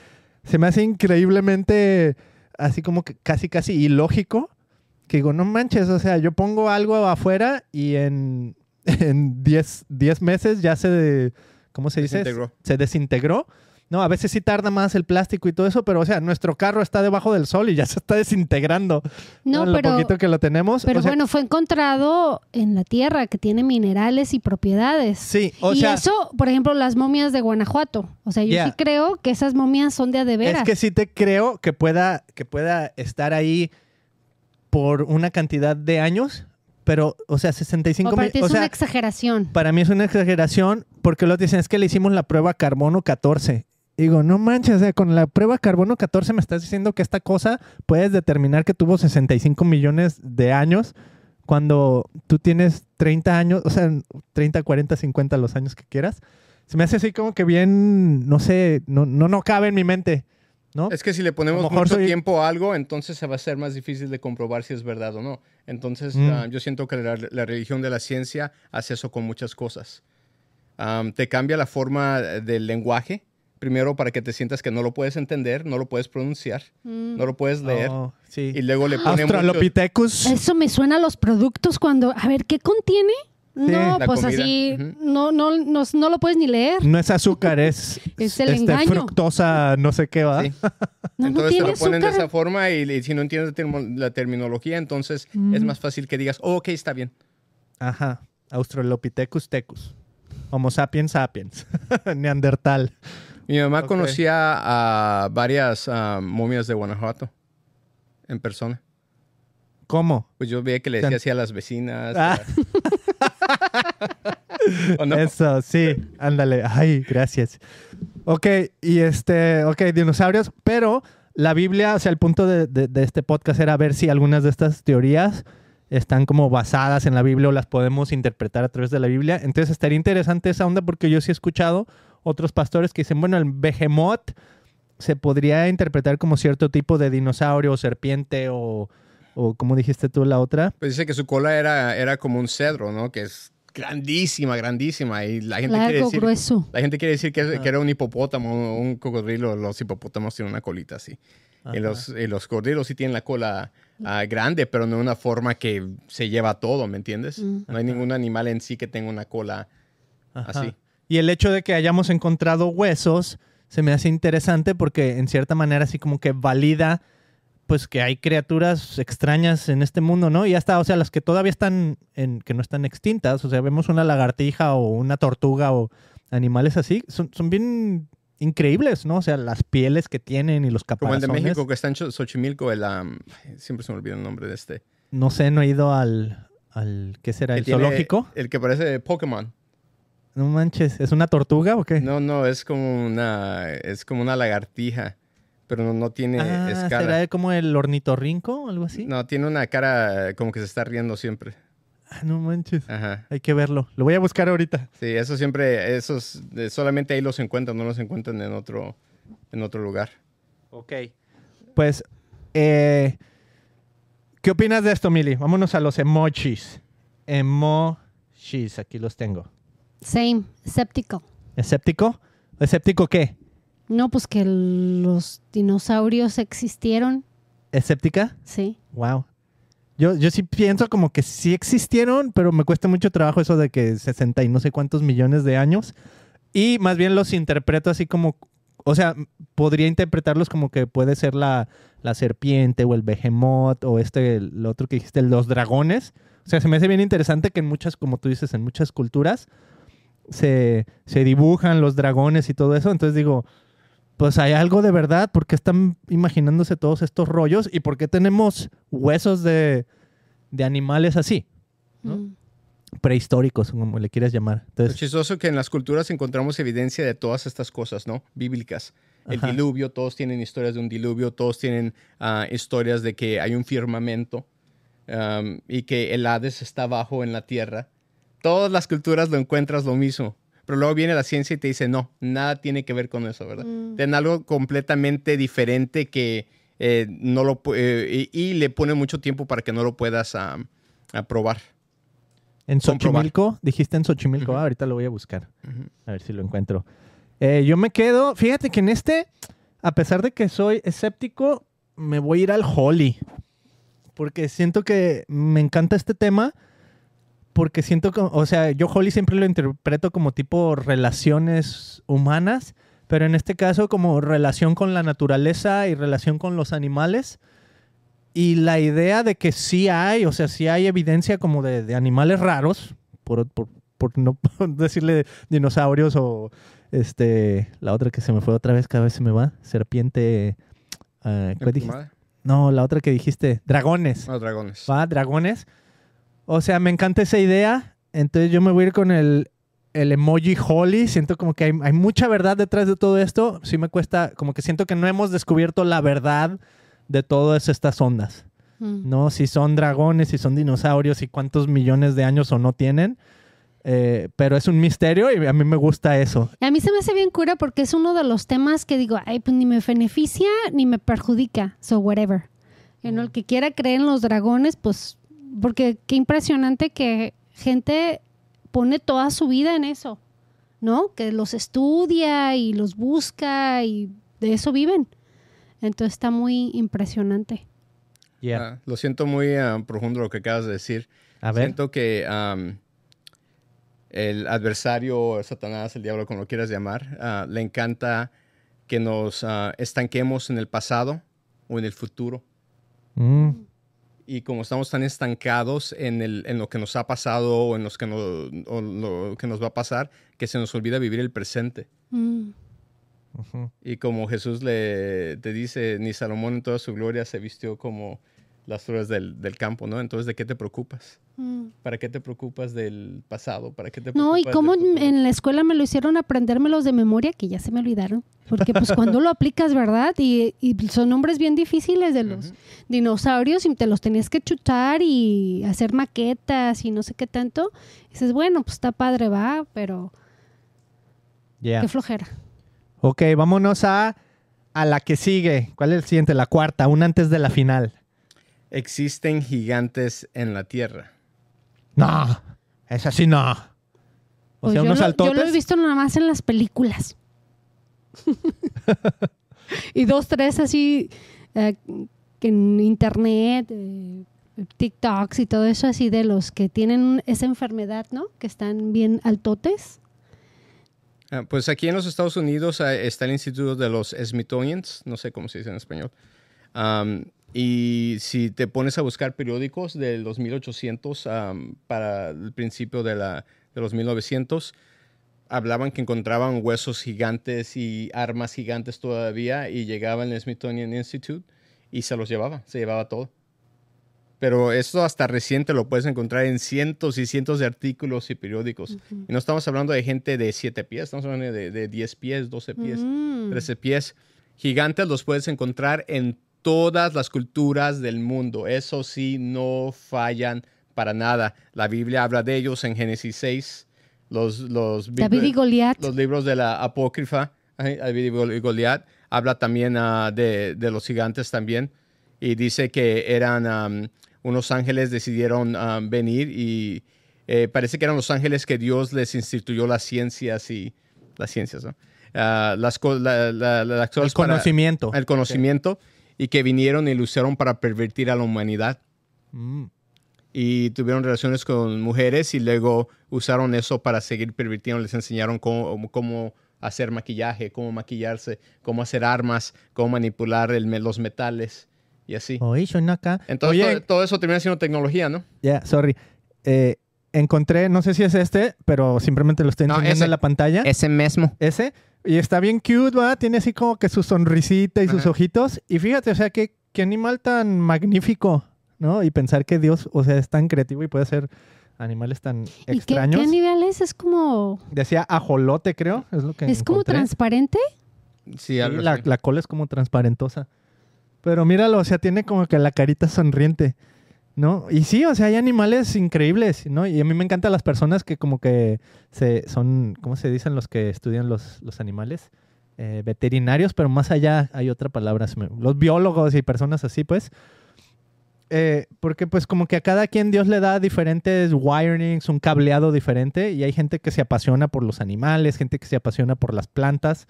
se me hace increíblemente así como que casi, casi ilógico, que digo, no manches, o sea, yo pongo algo afuera y en 10 meses ya se, ¿cómo se dice? Se desintegró no, a veces sí tarda más el plástico y todo eso, pero o sea, nuestro carro está debajo del sol y ya se está desintegrando. No, pero. Lo poquito que lo tenemos. Pero bueno, fue encontrado en la tierra que tiene minerales y propiedades. Sí, o y sea. eso, por ejemplo, las momias de Guanajuato. O sea, yo sí creo que esas momias son de adeveras. Es que sí te creo que pueda, que pueda estar ahí por una cantidad de años, pero, o sea, 65 O Para es una exageración. Para mí es una exageración porque lo dicen, es que le hicimos la prueba carbono 14. Digo, no manches, o sea, con la prueba carbono 14 me estás diciendo que esta cosa puedes determinar que tuvo 65 millones de años cuando tú tienes 30 años, o sea, 30, 40, 50, los años que quieras. Se me hace así como que bien, no sé, no, no, cabe en mi mente. ¿No? Es que si le ponemos mucho tiempo a algo, entonces se va a ser más difícil de comprobar si es verdad o no. Entonces, mm. ah, yo siento que la, religión de la ciencia hace eso con muchas cosas. te cambia la forma eh, del lenguaje, primero para que te sientas que no lo puedes entender, no lo puedes pronunciar, mm. no lo puedes leer. Oh, y luego le ponen Australopithecus. Eso me suena a los productos cuando, a ver, ¿qué contiene? No, pues así, no, no, no, lo puedes ni leer. No es azúcar, es, es el este, fructosa, no sé qué va. entonces te lo ponen de esa forma y, si no entiendes la terminología, entonces mm. es más fácil que digas, oh, ok, está bien. Ajá, Australopithecus tecus. Homo sapiens sapiens, Neandertal. Mi mamá conocía a varias ah, momias de Guanajuato en persona. ¿Cómo? Pues yo veía que le decía así a las vecinas. Ah. Eso, sí, ándale. Ay, gracias. Ok, y este, ok, dinosaurios, pero la Biblia, o sea, el punto de, de, este podcast era ver si algunas de estas teorías están como basadas en la Biblia o las podemos interpretar a través de la Biblia. Entonces estaría interesante esa onda porque yo sí he escuchado otros pastores que dicen, bueno, el behemoth se podría interpretar como cierto tipo de dinosaurio o serpiente o, o como dijiste tú la otra. Pues dice que su cola era, era como un cedro, ¿no? Que es grandísima, grandísima. Y la gente, quiere, decir, La gente quiere decir que, ah. era un hipopótamo, un cocodrilo. Los hipopótamos tienen una colita así. Y los, cocodrilos sí tienen la cola ah, grande, pero no una forma que se lleva todo, ¿me entiendes? Mm. No hay ningún animal en sí que tenga una cola así. Y el hecho de que hayamos encontrado huesos se me hace interesante porque en cierta manera así como que valida pues que hay criaturas extrañas en este mundo, ¿no? Y hasta, o sea, las que todavía están, en, que no están extintas, o sea, vemos una lagartija o una tortuga o animales así, son, bien increíbles, ¿no? O sea, las pieles que tienen y los caparazones. Como el de México que está en Xochimilco, el, siempre se me olvida el nombre de este. No sé, no he ido al, ¿qué será? el zoológico? El que parece Pokémon. No manches, ¿es una tortuga o qué? No, no, es como una, es como una lagartija, pero no, tiene ah, escala. ¿Será como el ornitorrinco o algo así? No, tiene una cara como que se está riendo siempre. Ah, no manches. Hay que verlo. Lo voy a buscar ahorita. Sí, eso siempre, esos solamente ahí los encuentran, no los encuentran en otro, en otro lugar. Ok. Pues, eh, ¿qué opinas de esto, Mili? Vámonos a los emojis. Emojis, aquí los tengo. Same, escéptico. ¿Escéptico? ¿Escéptico qué? No, pues que los dinosaurios existieron. ¿Escéptica? Sí. Wow. Yo, yo sí pienso como que sí existieron, pero me cuesta mucho trabajo eso de que 60 y no sé cuántos millones de años. Y más bien los interpreto así como, o sea, podría interpretarlos como que puede ser la, la serpiente o el behemoth o este, el otro que dijiste, los dragones. O sea, se me hace bien interesante que en muchas, como tú dices, en muchas culturas, se, dibujan los dragones y todo eso. Entonces digo, pues hay algo de verdad, ¿por qué están imaginándose todos estos rollos y por qué tenemos huesos de, animales así? Mm. Prehistóricos, como le quieras llamar. Entonces, es chistoso que en las culturas encontramos evidencia de todas estas cosas, ¿no? Bíblicas. El diluvio, todos tienen historias de un diluvio, todos tienen ah, historias de que hay un firmamento y que el Hades está abajo en la tierra todas las culturas lo encuentras lo mismo. Pero luego viene la ciencia y te dice, no, nada tiene que ver con eso, ¿verdad? Mm. algo completamente diferente que eh, no lo... Eh, y, le pone mucho tiempo para que no lo puedas ah, ah, probar. aprobar. En Xochimilco, dijiste en Xochimilco, ah, ahorita lo voy a buscar. A ver si lo encuentro. Eh, yo me quedo, fíjate que en este, a pesar de que soy escéptico, me voy a ir al Holly. Porque siento que me encanta este tema porque siento que, o sea, yo Holly siempre lo interpreto como tipo relaciones humanas, pero en este caso como relación con la naturaleza y relación con los animales. Y la idea de que sí hay, o sea, sí hay evidencia como de, animales raros, por, por, no decirle dinosaurios o este, la otra que se me fue otra vez, cada vez se me va, serpiente, ¿qué ah, dijiste? No, la otra que dijiste, dragones. No, ah, dragones. Va, dragones. O sea, me encanta esa idea. Entonces yo me voy a ir con el, el emoji Holly. Siento como que hay, hay, mucha verdad detrás de todo esto. Sí me cuesta, como que siento que no hemos descubierto la verdad de todas estas ondas. Mm. No, si son dragones, si son dinosaurios, y cuántos millones de años o no tienen. Eh, pero es un misterio y a mí me gusta eso. A mí se me hace bien cura porque es uno de los temas que digo, ay, pues ni me beneficia ni me perjudica, so whatever. En el que quiera creer en los dragones, pues porque qué impresionante que gente pone toda su vida en eso, ¿no? Que los estudia y los busca y de eso viven. Entonces está muy impresionante. Ah, lo siento muy ah, profundo lo que acabas de decir. A ver. Siento que el adversario, Satanás, el diablo, como lo quieras llamar, ah, le encanta que nos estanquemos en el pasado o en el futuro. Mm y como estamos tan estancados en, el, en lo que nos ha pasado o en los que no, lo que nos va a pasar, que se nos olvida vivir el presente. Mm. Y como Jesús le te dice, ni Salomón en toda su gloria se vistió como las flores del, campo, ¿no? Entonces, ¿de qué te preocupas? Mm. ¿Para qué te preocupas del pasado? ¿Para qué te preocupas No, y cómo en la escuela me lo hicieron aprendérmelos de memoria, que ya se me olvidaron. Porque pues cuando lo aplicas, ¿verdad? Y, son nombres bien difíciles de los dinosaurios y te los tenías que chutar y hacer maquetas y no sé qué tanto. dices, bueno, pues está padre, va, pero... Qué flojera. Ok, vámonos a, a la que sigue. ¿Cuál es el siguiente? La cuarta, una antes de la final existen gigantes en la Tierra. No, es así, no. O pues sea, unos Yo lo he visto nada más en las películas. y dos, tres así eh, en internet, eh, TikToks y todo eso así de los que tienen esa enfermedad, ¿no? Que están bien altotes. Ah, pues aquí en los Estados Unidos ah, está el Instituto de los Smithsonian, no sé cómo se dice en español. Y si te pones a buscar periódicos del 2800 um, para el principio de, la, de los 1900, hablaban que encontraban huesos gigantes y armas gigantes todavía y llegaban el Smithsonian Institute y se los llevaba, se llevaba todo. Pero esto hasta reciente lo puedes encontrar en cientos y cientos de artículos y periódicos. Y no estamos hablando de gente de 7 pies, estamos hablando de, de 10 pies, 12 pies, 13 mm. pies. Gigantes los puedes encontrar en todas las culturas del mundo. Eso sí, no fallan para nada. La Biblia habla de ellos en Génesis 6, los, los, David y Goliat. los libros de la apócrifa. David y Goliat habla también ah, de, los gigantes también y dice que eran unos ángeles decidieron venir y eh, parece que eran los ángeles que Dios les instituyó las ciencias y las ciencias, ¿no? Ah, las, el conocimiento. el conocimiento y que vinieron y lo usaron para pervertir a la humanidad. Mm. Y tuvieron relaciones con mujeres y luego usaron eso para seguir pervirtiendo. Les enseñaron cómo, hacer maquillaje, cómo maquillarse, cómo hacer armas, cómo manipular los metales y así. Oye, acá. Entonces todo, eso termina siendo tecnología, ¿no? Ya, sorry. Eh, encontré, no sé si es este, pero simplemente lo estoy enseñando en la pantalla. Ese mismo. Ese y está bien cute, ¿verdad? Tiene así como que su sonrisita y sus ojitos. Y fíjate, o sea, qué, qué animal tan magnífico, ¿no? Y pensar que Dios, o sea, es tan creativo y puede hacer animales tan extraños. Qué, qué, nivel es? Es como... Decía ajolote, creo. Es lo que ¿Es como transparente? Sí, la, la cola es como transparentosa. Pero míralo, o sea, tiene como que la carita sonriente. ¿no? Y sí, o sea, hay animales increíbles, ¿no? Y a mí me encantan las personas que como que se, son, ¿cómo se dicen los que estudian los, animales? Eh, veterinarios, pero más allá hay otra palabra, los biólogos y personas así, pues. Eh, porque pues como que a cada quien Dios le da diferentes wirings, un cableado diferente, y hay gente que se apasiona por los animales, gente que se apasiona por las plantas,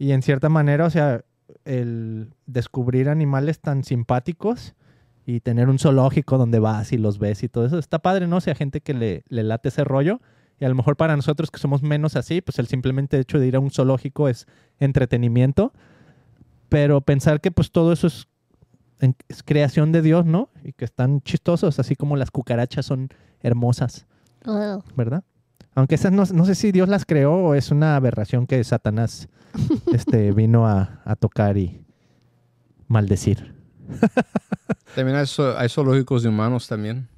y en cierta manera, o sea, el descubrir animales tan simpáticos, y tener un zoológico donde vas y los ves y todo eso. Está padre, ¿no? Si sea, gente que le, late ese rollo. Y a lo mejor para nosotros que somos menos así, pues el simplemente hecho de ir a un zoológico es entretenimiento. Pero pensar que pues todo eso es, creación de Dios, ¿no? Y que están chistosos, así como las cucarachas son hermosas. ¿Verdad? Aunque esas no, no, sé si Dios las creó o es una aberración que Satanás este, vino a, a tocar y maldecir. También hay, zoológicos de humanos también.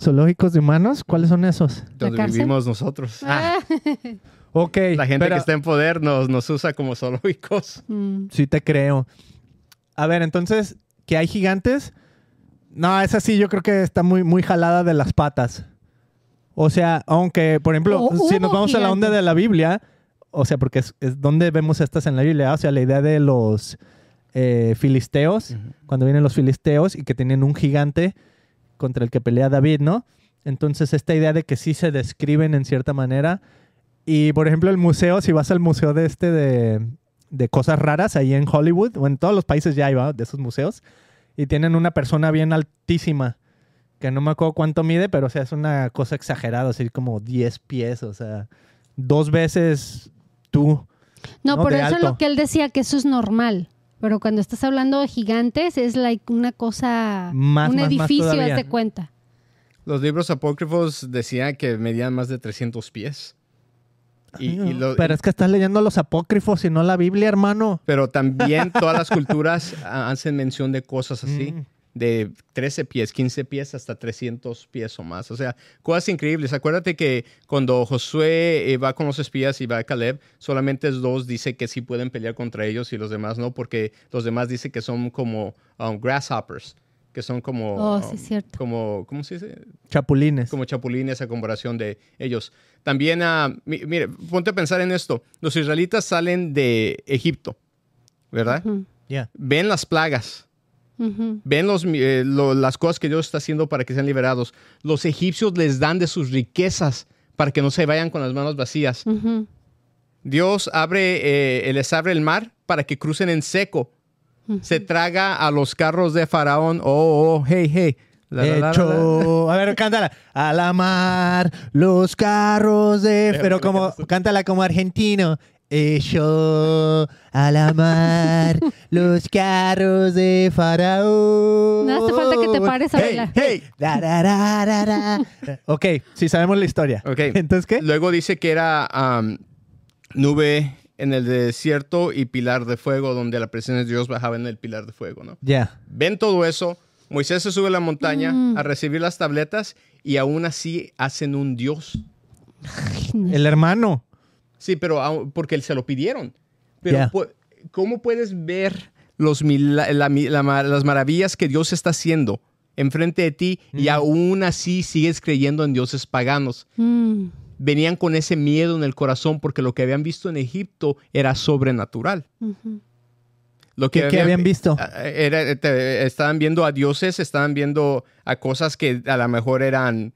¿Zoológicos de humanos? ¿Cuáles son esos? Donde vivimos nosotros. Ah. Ah. ok. La gente que está en poder nos, nos usa como zoológicos. Mm. Sí, te creo. A ver, entonces, ¿que hay gigantes? No, esa sí, yo creo que está muy, muy jalada de las patas. O sea, aunque, por ejemplo, si nos vamos a la onda de la Biblia, o sea, porque es donde vemos estas en la Biblia, o sea, la idea de los eh, filisteos, cuando vienen los filisteos y que tienen un gigante contra el que pelea David, ¿no? Entonces esta idea de que sí se describen en cierta manera. Y por ejemplo el museo, si vas al museo de este de, cosas raras ahí en Hollywood, o en todos los países ya hay de esos museos, y tienen una persona bien altísima, que no me acuerdo cuánto mide, pero o sea, es una cosa exagerada, así como 10 pies, o sea, dos veces tú. No, por eso es lo que él decía, que eso es normal. Pero cuando estás hablando de gigantes, es like una cosa. Más, un edificio, de cuenta. Los libros apócrifos decían que medían más de 300 pies. pero es que estás leyendo los apócrifos y no la Biblia, hermano. Pero también todas las culturas hacen mención de cosas así. Mm de 13 pies, 15 pies hasta 300 pies o más. O sea, cosas increíbles. Acuérdate que cuando Josué eh, va con los espías y va a Caleb, solamente dos dice que sí pueden pelear contra ellos y los demás no, porque los demás dicen que son como um, grasshoppers que son como, oh, um, como ¿cómo se dice? Chapulines. Como chapulines a comparación de ellos. También, ah, mire, ponte a pensar en esto. Los israelitas salen de Egipto, ¿verdad? ya Ven las plagas, Ven eh, las cosas que Dios está haciendo para que sean liberados. Los egipcios les dan de sus riquezas para que no se vayan con las manos vacías. Dios abre, eh, les abre el mar para que crucen en seco. Se traga a los carros de Faraón. Oh, oh, oh hey, hey. Hecho. a ver, cántala. A la mar, los carros de. Pero como, cántala como argentino. Echó a la mar, los carros de faraón. No hace falta que te pares a hey, ok, sí sabemos la historia. Ok. Entonces, ¿qué? Luego dice que era nube en el desierto y pilar de fuego, donde la presencia de Dios bajaba en el pilar de fuego, ¿no? Ya. Ven todo eso. Moisés se sube a la montaña mm. a recibir las tabletas y aún así hacen un Dios. el hermano. Sí, pero porque se lo pidieron. Pero ¿cómo puedes ver las maravillas que Dios está haciendo enfrente de ti y mm. aún así sigues creyendo en dioses paganos? Mm. Venían con ese miedo en el corazón porque lo que habían visto en Egipto era sobrenatural. Lo que, ¿Qué, habían, visto? estaban viendo a dioses, estaban viendo a cosas que a lo mejor eran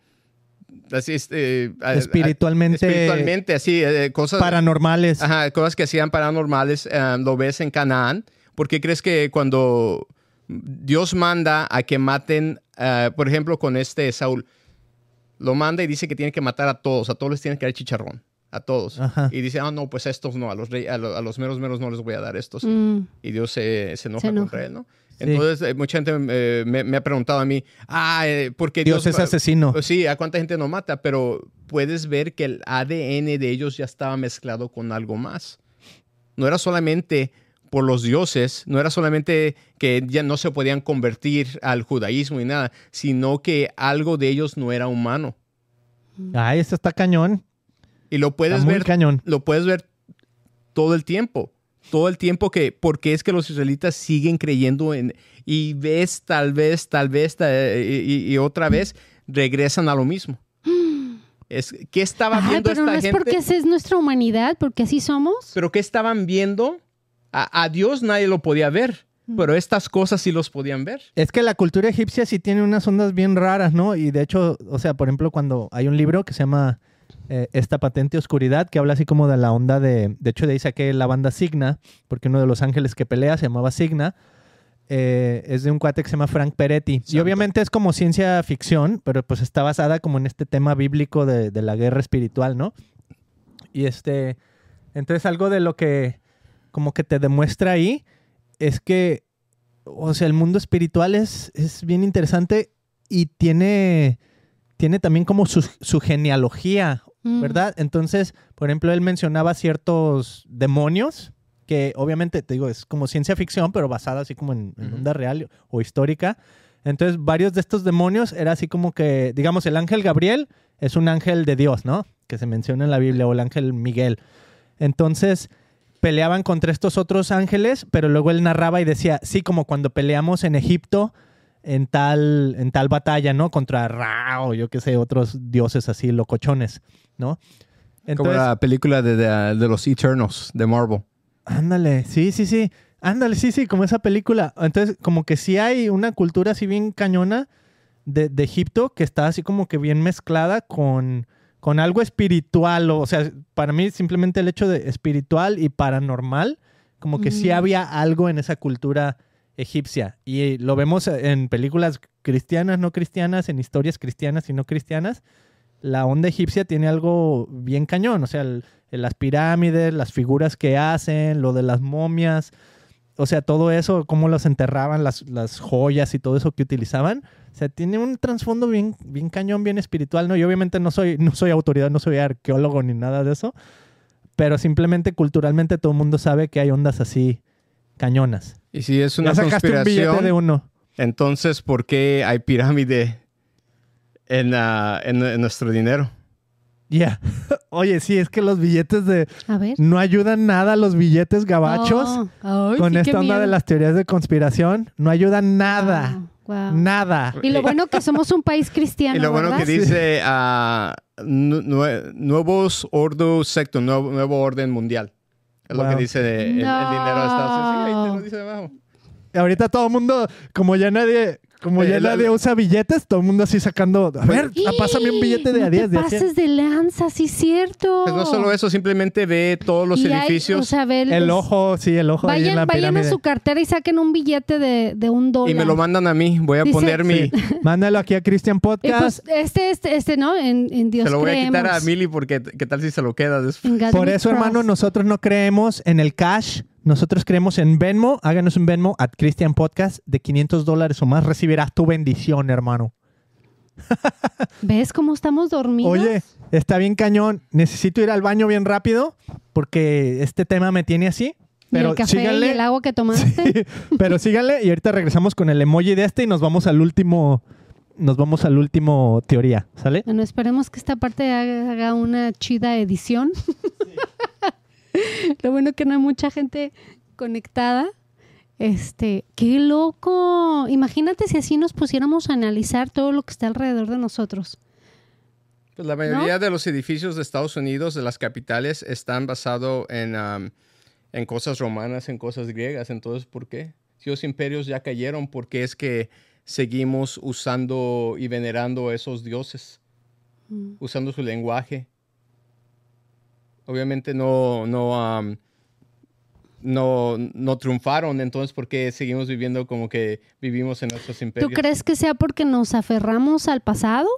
así, este, espiritualmente, así, eh, cosas paranormales. cosas que hacían paranormales, eh, lo ves en Canaán. porque crees que cuando Dios manda a que maten, eh, por ejemplo, con este Saúl, lo manda y dice que tiene que matar a todos, a todos les tienen que dar chicharrón? a todos. Y dice, ah, no, pues a estos no, a los, a, los meros meros no les voy a dar estos. Mm. Y Dios se, enoja se, enoja contra él, ¿no? Entonces, eh, mucha gente eh, me, ha preguntado a mí, ah, eh, porque Dios, es asesino. Pues sí, ¿a cuánta gente no mata? Pero puedes ver que el ADN de ellos ya estaba mezclado con algo más. No era solamente por los dioses, no era solamente que ya no se podían convertir al judaísmo y nada, sino que algo de ellos no era humano. Mm. Ay, ah, esto está cañón. Y lo puedes ver. Lo puedes ver todo el tiempo todo el tiempo que por qué es que los israelitas siguen creyendo en y ves tal vez tal vez eh, y, otra vez regresan a lo mismo es qué estaban viendo pero no es porque esa es nuestra humanidad porque así somos pero qué estaban viendo a, Dios nadie lo podía ver mm. pero estas cosas sí los podían ver. Es que la cultura egipcia sí tiene unas ondas bien raras, ¿no? Y de hecho, o sea, por ejemplo, cuando hay un libro que se llama eh, esta patente oscuridad que habla así como de la onda de. De hecho, de ahí saqué la banda Signa, porque uno de los ángeles que pelea se llamaba Signa. Eh, es de un cuate que se llama Frank Peretti. Y obviamente es como ciencia ficción, pero pues está basada como en este tema bíblico de, de la guerra espiritual, ¿no? Y este. Entonces, algo de lo que como que te demuestra ahí es que. O sea, el mundo espiritual es, es bien interesante y tiene tiene también como su, genealogía, mm. ¿verdad? Entonces, por ejemplo, él mencionaba ciertos demonios que obviamente, te digo, es como ciencia ficción, pero basada así como en, en onda real o histórica. Entonces, varios de estos demonios era así como que, digamos, el ángel Gabriel es un ángel de Dios, ¿no? Que se menciona en la Biblia, o el ángel Miguel. Entonces, peleaban contra estos otros ángeles, pero luego él narraba y decía, sí, como cuando peleamos en Egipto en tal, en tal batalla, ¿no? Contra Rao, yo qué sé, otros dioses así locochones, ¿no? Como la película de, de, los Eternos de Marvel. Ándale, sí, sí, sí. Ándale, sí, sí, como esa película. Entonces, como que sí hay una cultura así bien cañona de, Egipto que está así como que bien mezclada con, con algo espiritual. O, sea, para mí simplemente el hecho de espiritual y paranormal, como que sí mm. había algo en esa cultura egipcia. Y lo vemos en películas cristianas, no cristianas, en historias cristianas y no cristianas. La onda egipcia tiene algo bien cañón, o sea, las pirámides, las figuras que hacen, lo de las momias, o sea, todo eso, cómo los enterraban, las, joyas y todo eso que utilizaban. O sea, tiene un trasfondo bien, bien cañón, bien espiritual, ¿no? Y obviamente no soy, no soy autoridad, no soy arqueólogo ni nada de eso, pero simplemente culturalmente todo el mundo sabe que hay ondas así cañonas. Y si es una conspiración, Entonces, ¿por qué hay pirámide en, nuestro dinero? Ya. Oye, sí, es que los billetes de... A ver. No ayudan nada los billetes gabachos oh, con esta onda de las teorías de conspiración. No ayudan nada. Nada. Y lo eh, bueno que somos un país cristiano. y lo bueno que dice ah, nuevos ordo secto, nuevo orden mundial. Es lo que dice de, el, dinero de Estados Unidos. ahí te lo Ahorita todo el mundo, como ya nadie, como ya eh, la de usa billetes, todo el mundo así sacando. A ver, pásame un billete de a 10. No pases de lanza, sí, cierto. Pues no solo eso, simplemente ve todos los edificios. o sea, el, ojo, sí, el ojo. Vayan, la vayan a su cartera y saquen un billete de, de, un dólar. Y me lo mandan a mí. Voy a poner mi. Mándalo aquí a Christian eh, pues, Podcast. este, este, este, ¿no? En, en Dios. Se lo voy a quitar a Mili porque, ¿qué tal si se lo queda después? Por eso, hermano, nosotros no creemos en el cash nosotros creemos en Venmo. Háganos un Venmo at Christian Podcast de 500 dólares o más. Recibirás tu bendición, hermano. ¿Ves cómo estamos dormidos? Oye, está bien cañón. Necesito ir al baño bien rápido porque este tema me tiene así. Pero ¿Y el café y el agua que tomaste. pero sígale. y ahorita regresamos con el emoji de este y nos vamos al último nos vamos al último teoría, ¿sale? Bueno, esperemos que esta parte haga una chida edición. Lo bueno que no hay mucha gente conectada. Este, qué loco. Imagínate si así nos pusiéramos a analizar todo lo que está alrededor de nosotros. Pues la mayoría de los edificios de Estados Unidos, de las capitales, están basados en, en cosas romanas, en cosas griegas. Entonces, ¿por qué? Si los imperios ya cayeron, ¿por qué es que seguimos usando y venerando a esos dioses? Mm. Usando su lenguaje, obviamente no, no, no, no triunfaron, entonces ¿por qué seguimos viviendo como que vivimos en nuestros imperios? ¿Tú crees que sea porque nos aferramos al pasado?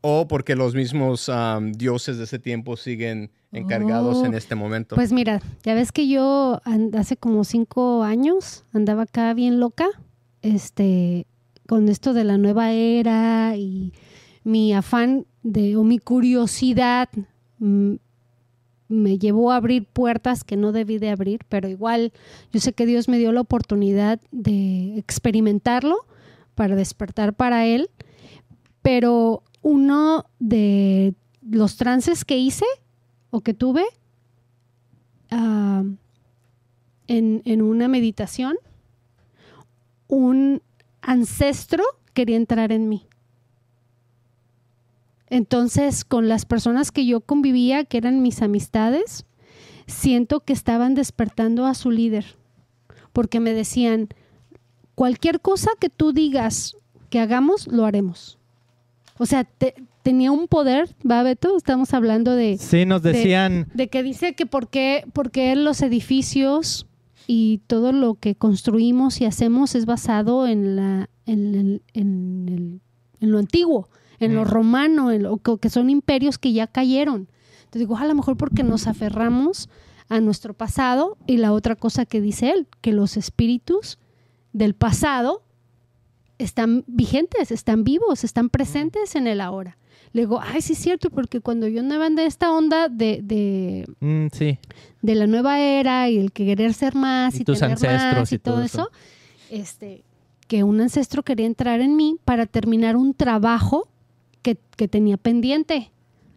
O porque los mismos dioses de ese tiempo siguen encargados en oh. este momento. Pues mira, ya ves que yo hace como cinco años andaba acá bien loca, este, con esto de la nueva era y mi afán de, o mi curiosidad mm, me llevó a abrir puertas que no debí de abrir, pero igual yo sé que Dios me dio la oportunidad de experimentarlo para despertar para Él, pero uno de los trances que hice o que tuve ah, en, en una meditación, un ancestro quería entrar en mí. Entonces, con las personas que yo convivía, que eran mis amistades, siento que estaban despertando a su líder, porque me decían, cualquier cosa que tú digas que hagamos, lo haremos. O sea, tenía un poder, ¿va Beto? Estamos hablando de... Sí, nos decían... De, que dice que porque, porque los edificios y todo lo que construimos y hacemos es basado en, la, en lo antiguo en lo mm. romano, que son imperios que ya cayeron. Entonces digo, ah, a lo mejor porque nos aferramos a nuestro pasado y la otra cosa que dice él, que los espíritus del pasado están vigentes, están vivos, están presentes en el ahora. Le digo, ay, sí es cierto, porque cuando yo andaba de esta onda de, de, mm, de la nueva era y el que querer ser más y, tener más y, todo eso, eso este, que un ancestro quería entrar en mí para terminar un trabajo que, tenía pendiente.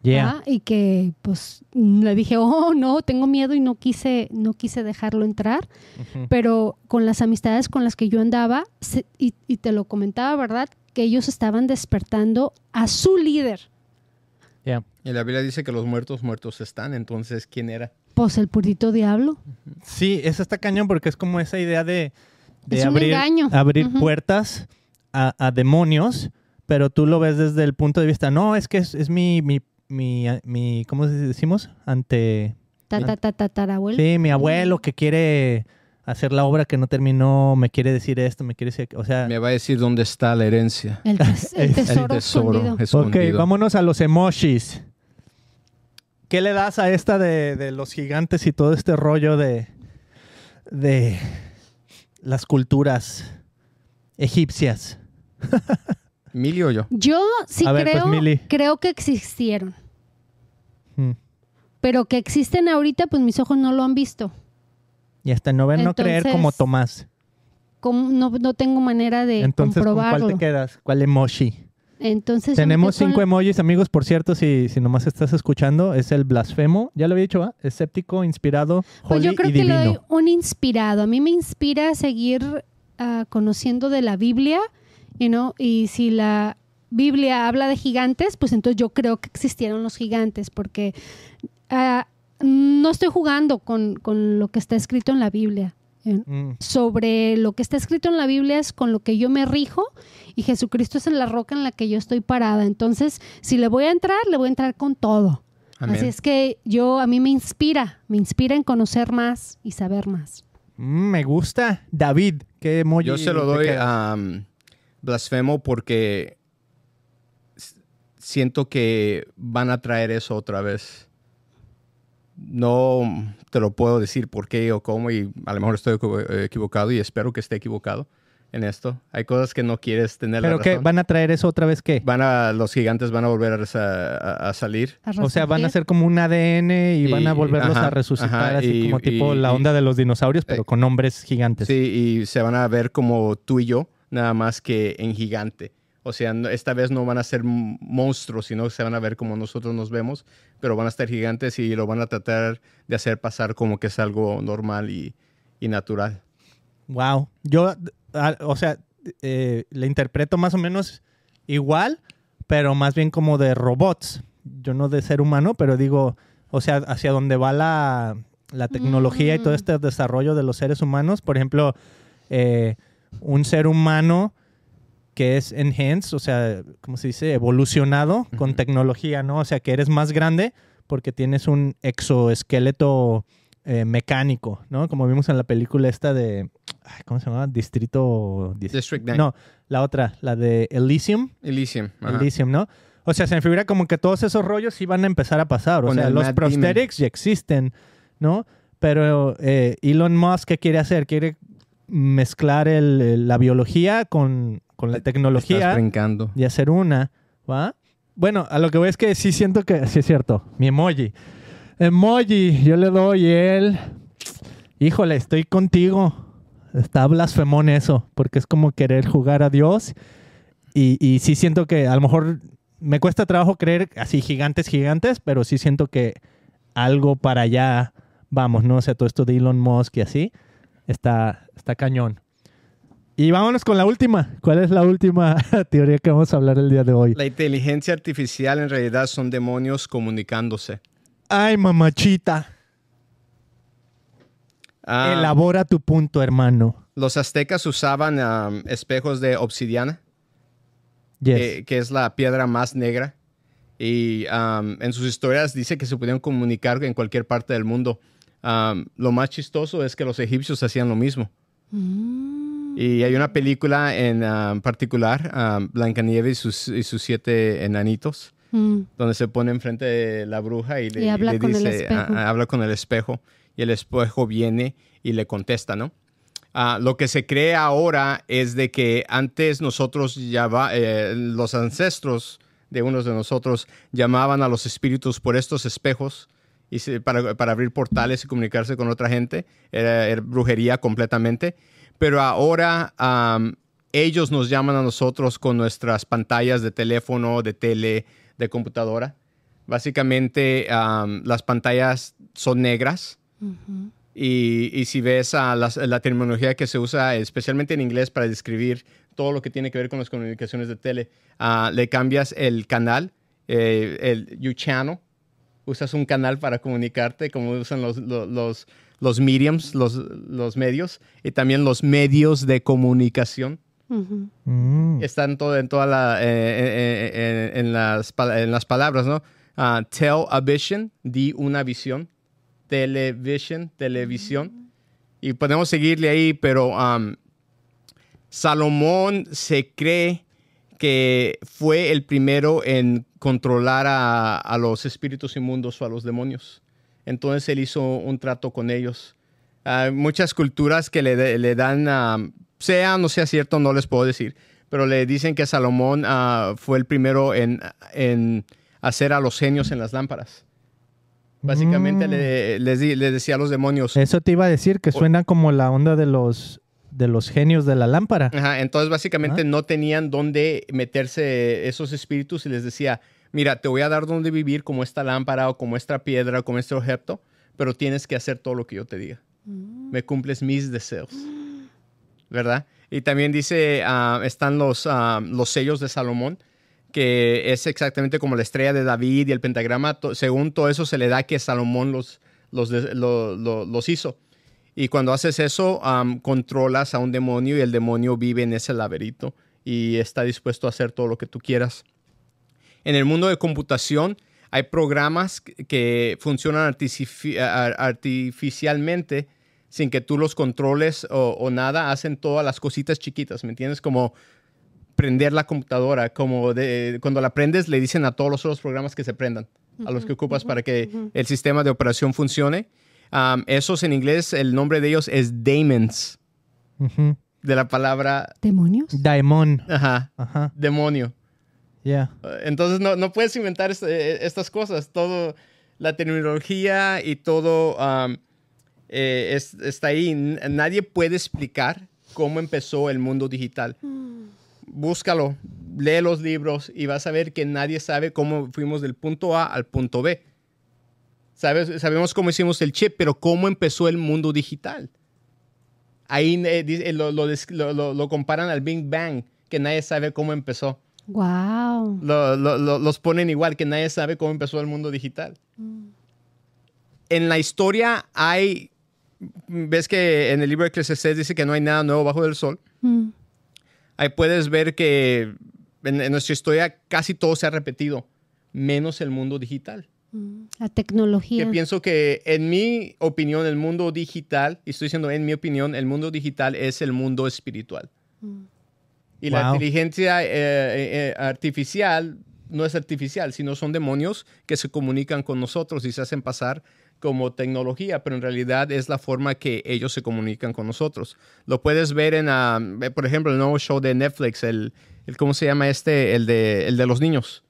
ya Y que pues le dije, oh, no, tengo miedo y no quise, no quise dejarlo entrar. Pero con las amistades con las que yo andaba, y, te lo comentaba, ¿verdad? Que ellos estaban despertando a su líder. ya Y la Biblia dice que los muertos muertos están, entonces, ¿quién era? Pues el purito diablo. Sí, eso está cañón porque es como esa idea de, abrir, abrir puertas a demonios pero tú lo ves desde el punto de vista, no, es que es, mi, mi, mi, ¿cómo decimos? Ante... Tatatatarabuelo. Sí, mi abuelo que quiere hacer la obra que no terminó, me quiere decir esto, me quiere decir, o sea... Me va a decir dónde está la herencia. El, tesoro, Ok, vámonos a los emojis. ¿Qué le das a esta de, de los gigantes y todo este rollo de, de las culturas egipcias? ¿Mili o yo? Yo sí pues, creo, creo que existieron. Hmm. Pero que existen ahorita, pues mis ojos no lo han visto. Y hasta no ver, no creer como Tomás. no, tengo manera de Entonces, cuál te quedas? ¿Cuál emoji? Entonces, Tenemos cinco emojis, amigos, por cierto, si, si nomás estás escuchando, es el blasfemo, ya lo había dicho, ¿ah? escéptico, inspirado, Pues yo creo que le doy un inspirado. A mí me inspira a seguir ah, conociendo de la Biblia y si la Biblia habla de gigantes, pues entonces yo creo que existieron los gigantes, porque ah, no estoy jugando con, lo que está escrito en la Biblia. Mm. Sobre lo que está escrito en la Biblia es con lo que yo me rijo y Jesucristo es en la roca en la que yo estoy parada. Entonces, si le voy a entrar, le voy a entrar con todo. Así es que yo, a mí me inspira, me inspira en conocer más y saber más. Mm, me gusta. David, qué mollo Yo se lo doy a... Um, blasfemo porque siento que van a traer eso otra vez. No te lo puedo decir por qué o cómo y a lo mejor estoy equivocado y espero que esté equivocado en esto. Hay cosas que no quieres tener. Pero la que van a traer eso otra vez qué? Van a los gigantes van a volver a, salir. o sea, van a ser como un ADN y, van a volverlos a resucitar así como tipo la onda de los dinosaurios, pero eh, con hombres gigantes. Sí, y se van a ver como tú y yo nada más que en gigante. O sea, esta vez no van a ser monstruos, sino que se van a ver como nosotros nos vemos, pero van a estar gigantes y lo van a tratar de hacer pasar como que es algo normal y, natural. Wow. Yo, o sea, eh, le interpreto más o menos igual, pero más bien como de robots. Yo no de ser humano, pero digo, o sea, hacia dónde va la, tecnología y todo mm. este desarrollo de los seres humanos. Por ejemplo, eh, un ser humano que es enhanced, o sea, ¿cómo se dice? Evolucionado con tecnología, ¿no? O sea, que eres más grande porque tienes un exoesqueleto eh, mecánico, ¿no? Como vimos en la película esta de, ¿cómo se llama? Distrito... District 9. No, la otra, la de Elysium. Elysium. Elysium, ¿no? O sea, se me figura como que todos esos rollos sí van a empezar a pasar. O sea, los prosthetics ya existen, ¿no? Pero eh, Elon Musk, ¿qué quiere hacer? Quiere mezclar la biología con, la tecnología y hacer una, ¿va? Bueno, a lo que voy es que sí siento que sí es cierto, mi emoji. Emoji, yo le doy el Híjole, estoy contigo. Está blasfemón eso, porque es como querer jugar a Dios y, y sí siento que a lo mejor me cuesta trabajo creer así gigantes, gigantes, pero sí siento que algo para allá vamos, ¿no? O sea, todo esto de Elon Musk y así está, está cañón. Y vámonos con la última. ¿Cuál es la última teoría que vamos a hablar el día de hoy? La inteligencia artificial en realidad son demonios comunicándose. Ay, mamachita. Ah. Elabora tu punto, hermano. Los aztecas usaban espejos de obsidiana, eh, que, es la piedra más negra. Y en sus historias dice que se podían comunicar en cualquier parte del mundo lo más chistoso es que los egipcios hacían lo mismo. Mm. Y hay una película en particular, Blancanieves y sus, siete enanitos, mm. donde se pone enfrente de la bruja y le, habla, con dice, el habla con el espejo. Y el espejo viene y le contesta, ¿no? Ah, lo que se cree ahora es de que antes nosotros, ya eh, los ancestros de unos de nosotros, llamaban a los espíritus por estos espejos y para, para, abrir portales y comunicarse con otra gente. Era, brujería completamente. Pero ahora ellos nos llaman a nosotros con nuestras pantallas de teléfono, de tele, de computadora. Básicamente las pantallas son negras. y, y, si ves a la terminología que se usa, especialmente en inglés, para describir todo lo que tiene que ver con las comunicaciones de tele, ah, le cambias el canal, eh, el you channel, usas un canal para comunicarte, como usan los, los, los, mediums, los, medios, y también los medios de comunicación. Están todo, en todas la, eh, eh, eh, en, las, en las palabras, ¿no? Ah, tell a vision, di una visión. Television, televisión. Y podemos seguirle ahí, pero Salomón se cree que fue el primero en controlar a, los espíritus inmundos o a los demonios. Entonces él hizo un trato con ellos. Hay muchas culturas que le, dan, sea sea no sea cierto, no les puedo decir, pero le dicen que Salomón ah, fue el primero en, hacer a los genios en las lámparas. Básicamente mm. le, decía a los demonios. Eso te iba a decir que suena como la onda de los de los genios de la lámpara. entonces básicamente no tenían dónde meterse esos espíritus y les decía, mira, te voy a dar dónde vivir como esta lámpara o como esta piedra o como este objeto, pero tienes que hacer todo lo que yo te diga. Mm. Me cumples mis deseos. ¿Verdad? Y también dice, ah, están los, ah, los sellos de Salomón, que es exactamente como la estrella de David y el pentagrama. según todo eso se le da que Salomón los, los hizo. Y cuando haces eso, controlas a un demonio y el demonio vive en ese laberinto y está dispuesto a hacer todo lo que tú quieras. En el mundo de computación hay programas que funcionan artificialmente sin que tú los controles o, nada. Hacen todas las cositas chiquitas, ¿me entiendes? Como prender la computadora, como de, cuando la prendes le dicen a todos los otros programas que se prendan, a los que ocupas para que el sistema de operación funcione esos en inglés, el nombre de ellos es daemons. De la palabra... ¿Demonios? Daemon. Ajá. Demonio. ya eh, Entonces no, puedes inventar eh, estas cosas. Todo la terminología y todo eh, está ahí. Nadie puede explicar cómo empezó el mundo digital. Mm. Búscalo, lee los libros y vas a ver que nadie sabe cómo fuimos del punto A al punto B. Sabemos cómo hicimos el chip, pero cómo empezó el mundo digital. Ahí eh, lo, comparan al Big Bang, que nadie sabe cómo empezó. Wow. los ponen igual, que nadie sabe cómo empezó el mundo digital. Mm. En la historia hay, ves que en el libro de Eclesiastes dice que no hay nada nuevo bajo el sol. Mm. Ahí puedes ver que en nuestra historia casi todo se ha repetido, menos el mundo digital. Mm, la tecnología. Que pienso que en mi opinión, el mundo digital, y estoy diciendo en mi opinión, el mundo digital es el mundo espiritual. Mm. Y la inteligencia eh, eh, eh, artificial no es artificial, sino son demonios que se comunican con nosotros y se hacen pasar como tecnología, pero en realidad es la forma que ellos se comunican con nosotros. Lo puedes ver en, ah, por ejemplo, el nuevo show de Netflix, el, el ¿cómo se llama este? El de, el de los niños.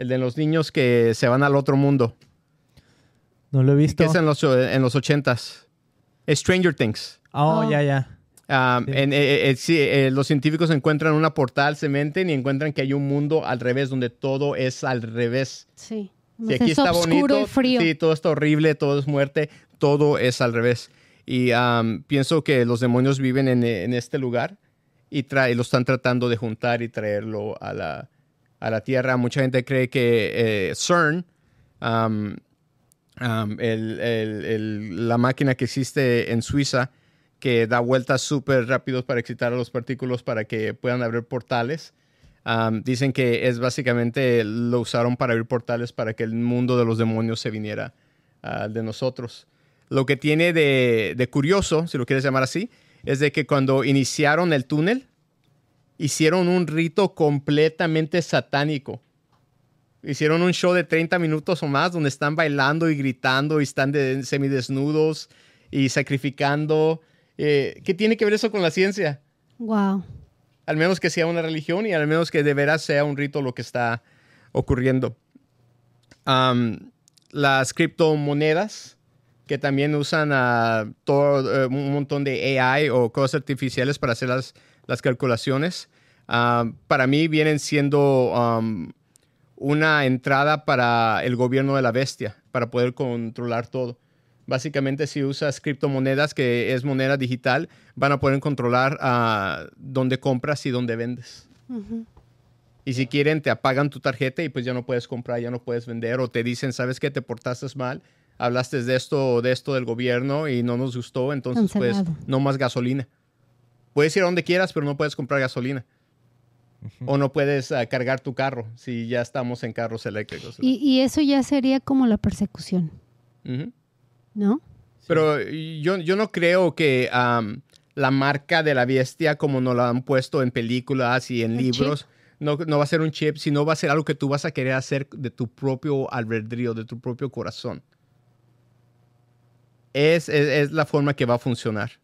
El de los niños que se van al otro mundo. No lo he visto. Que es en los, eh, en los ochentas. Stranger Things. Oh, ah. ya, ya. Eh, eh, los científicos encuentran una portal, se meten y encuentran que hay un mundo al revés, donde todo es al revés. Sí. Pues aquí es está bonito, y frío. sí, todo está horrible, todo es muerte, todo es al revés. Y pienso que los demonios viven en, este lugar y, y lo están tratando de juntar y traerlo a la, a la Tierra. Mucha gente cree que eh, CERN, la máquina que existe en Suiza, que da vueltas súper rápidos para excitar a los partículas para que puedan abrir portales. dicen que es básicamente lo usaron para abrir portales para que el mundo de los demonios se viniera ah, de nosotros. Lo que tiene de curioso, si lo quieres llamar así, es de que cuando iniciaron el túnel, hicieron un rito completamente satánico. Hicieron un show de 30 minutos o más donde están bailando y gritando y están semidesnudos y sacrificando. Eh, ¿Qué tiene que ver eso con la ciencia? Wow. Al menos que sea una religión y al menos que de veras sea un rito lo que está ocurriendo. las criptomonedas que también usan todo, eh, un montón de AI o cosas artificiales para hacerlas las calculaciones. Ah, para mí vienen siendo um, una entrada para el gobierno de la bestia, para poder controlar todo. Básicamente, si usas criptomonedas, que es moneda digital, van a poder controlar ah, dónde compras y dónde vendes. Y si quieren, te apagan tu tarjeta y pues ya no puedes comprar, ya no puedes vender, o te dicen, ¿sabes qué? Te portaste mal, hablaste de esto o de esto del gobierno y no nos gustó, entonces pues no más gasolina puedes ir a donde quieras, pero no puedes comprar gasolina. O no puedes ah, cargar tu carro si ya estamos en carros eléctricos. Y, eso ya sería como la persecución. ¿No? Pero yo, yo, no creo que la marca de la bestia, como nos la han puesto en películas y en libros, no, no, va a ser un chip, sino va a ser algo que tú vas a querer hacer de tu propio albedrío, de tu propio corazón. es la forma que va a funcionar.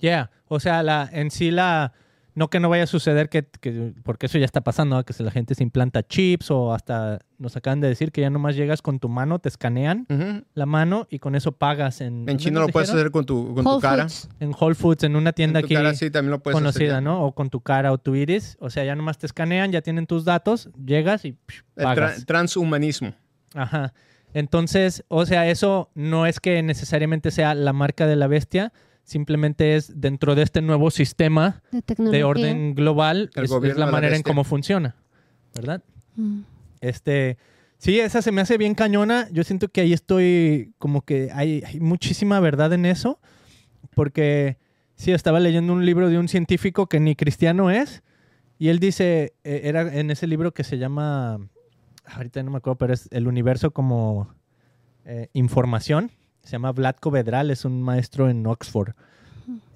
Yeah, o sea, la, en sí la... No que no vaya a suceder que, porque eso ya está pasando, que la gente se implanta chips o hasta nos acaban de decir que ya nomás llegas con tu mano, te escanean la mano y con eso pagas en... En China lo puedes hacer con tu, con cara. En Whole Foods, en una tienda que también lo conocida, ¿no? O con tu cara o tu iris. O sea, ya nomás te escanean, ya tienen tus datos, llegas y... pagas. transhumanismo. Ajá. Entonces, o sea, eso no es que necesariamente sea la marca de la bestia, simplemente es dentro de este nuevo sistema de, orden global, es, la manera en este. cómo funciona, ¿verdad? Mm. Este, sí, esa se me hace bien cañona, yo siento que ahí estoy, como que hay, muchísima verdad en eso, porque sí, estaba leyendo un libro de un científico que ni cristiano es, y él dice, eh, era en ese libro que se llama, ahorita no me acuerdo, pero es El universo como eh, información se llama Vlad Covedral, es un maestro en Oxford.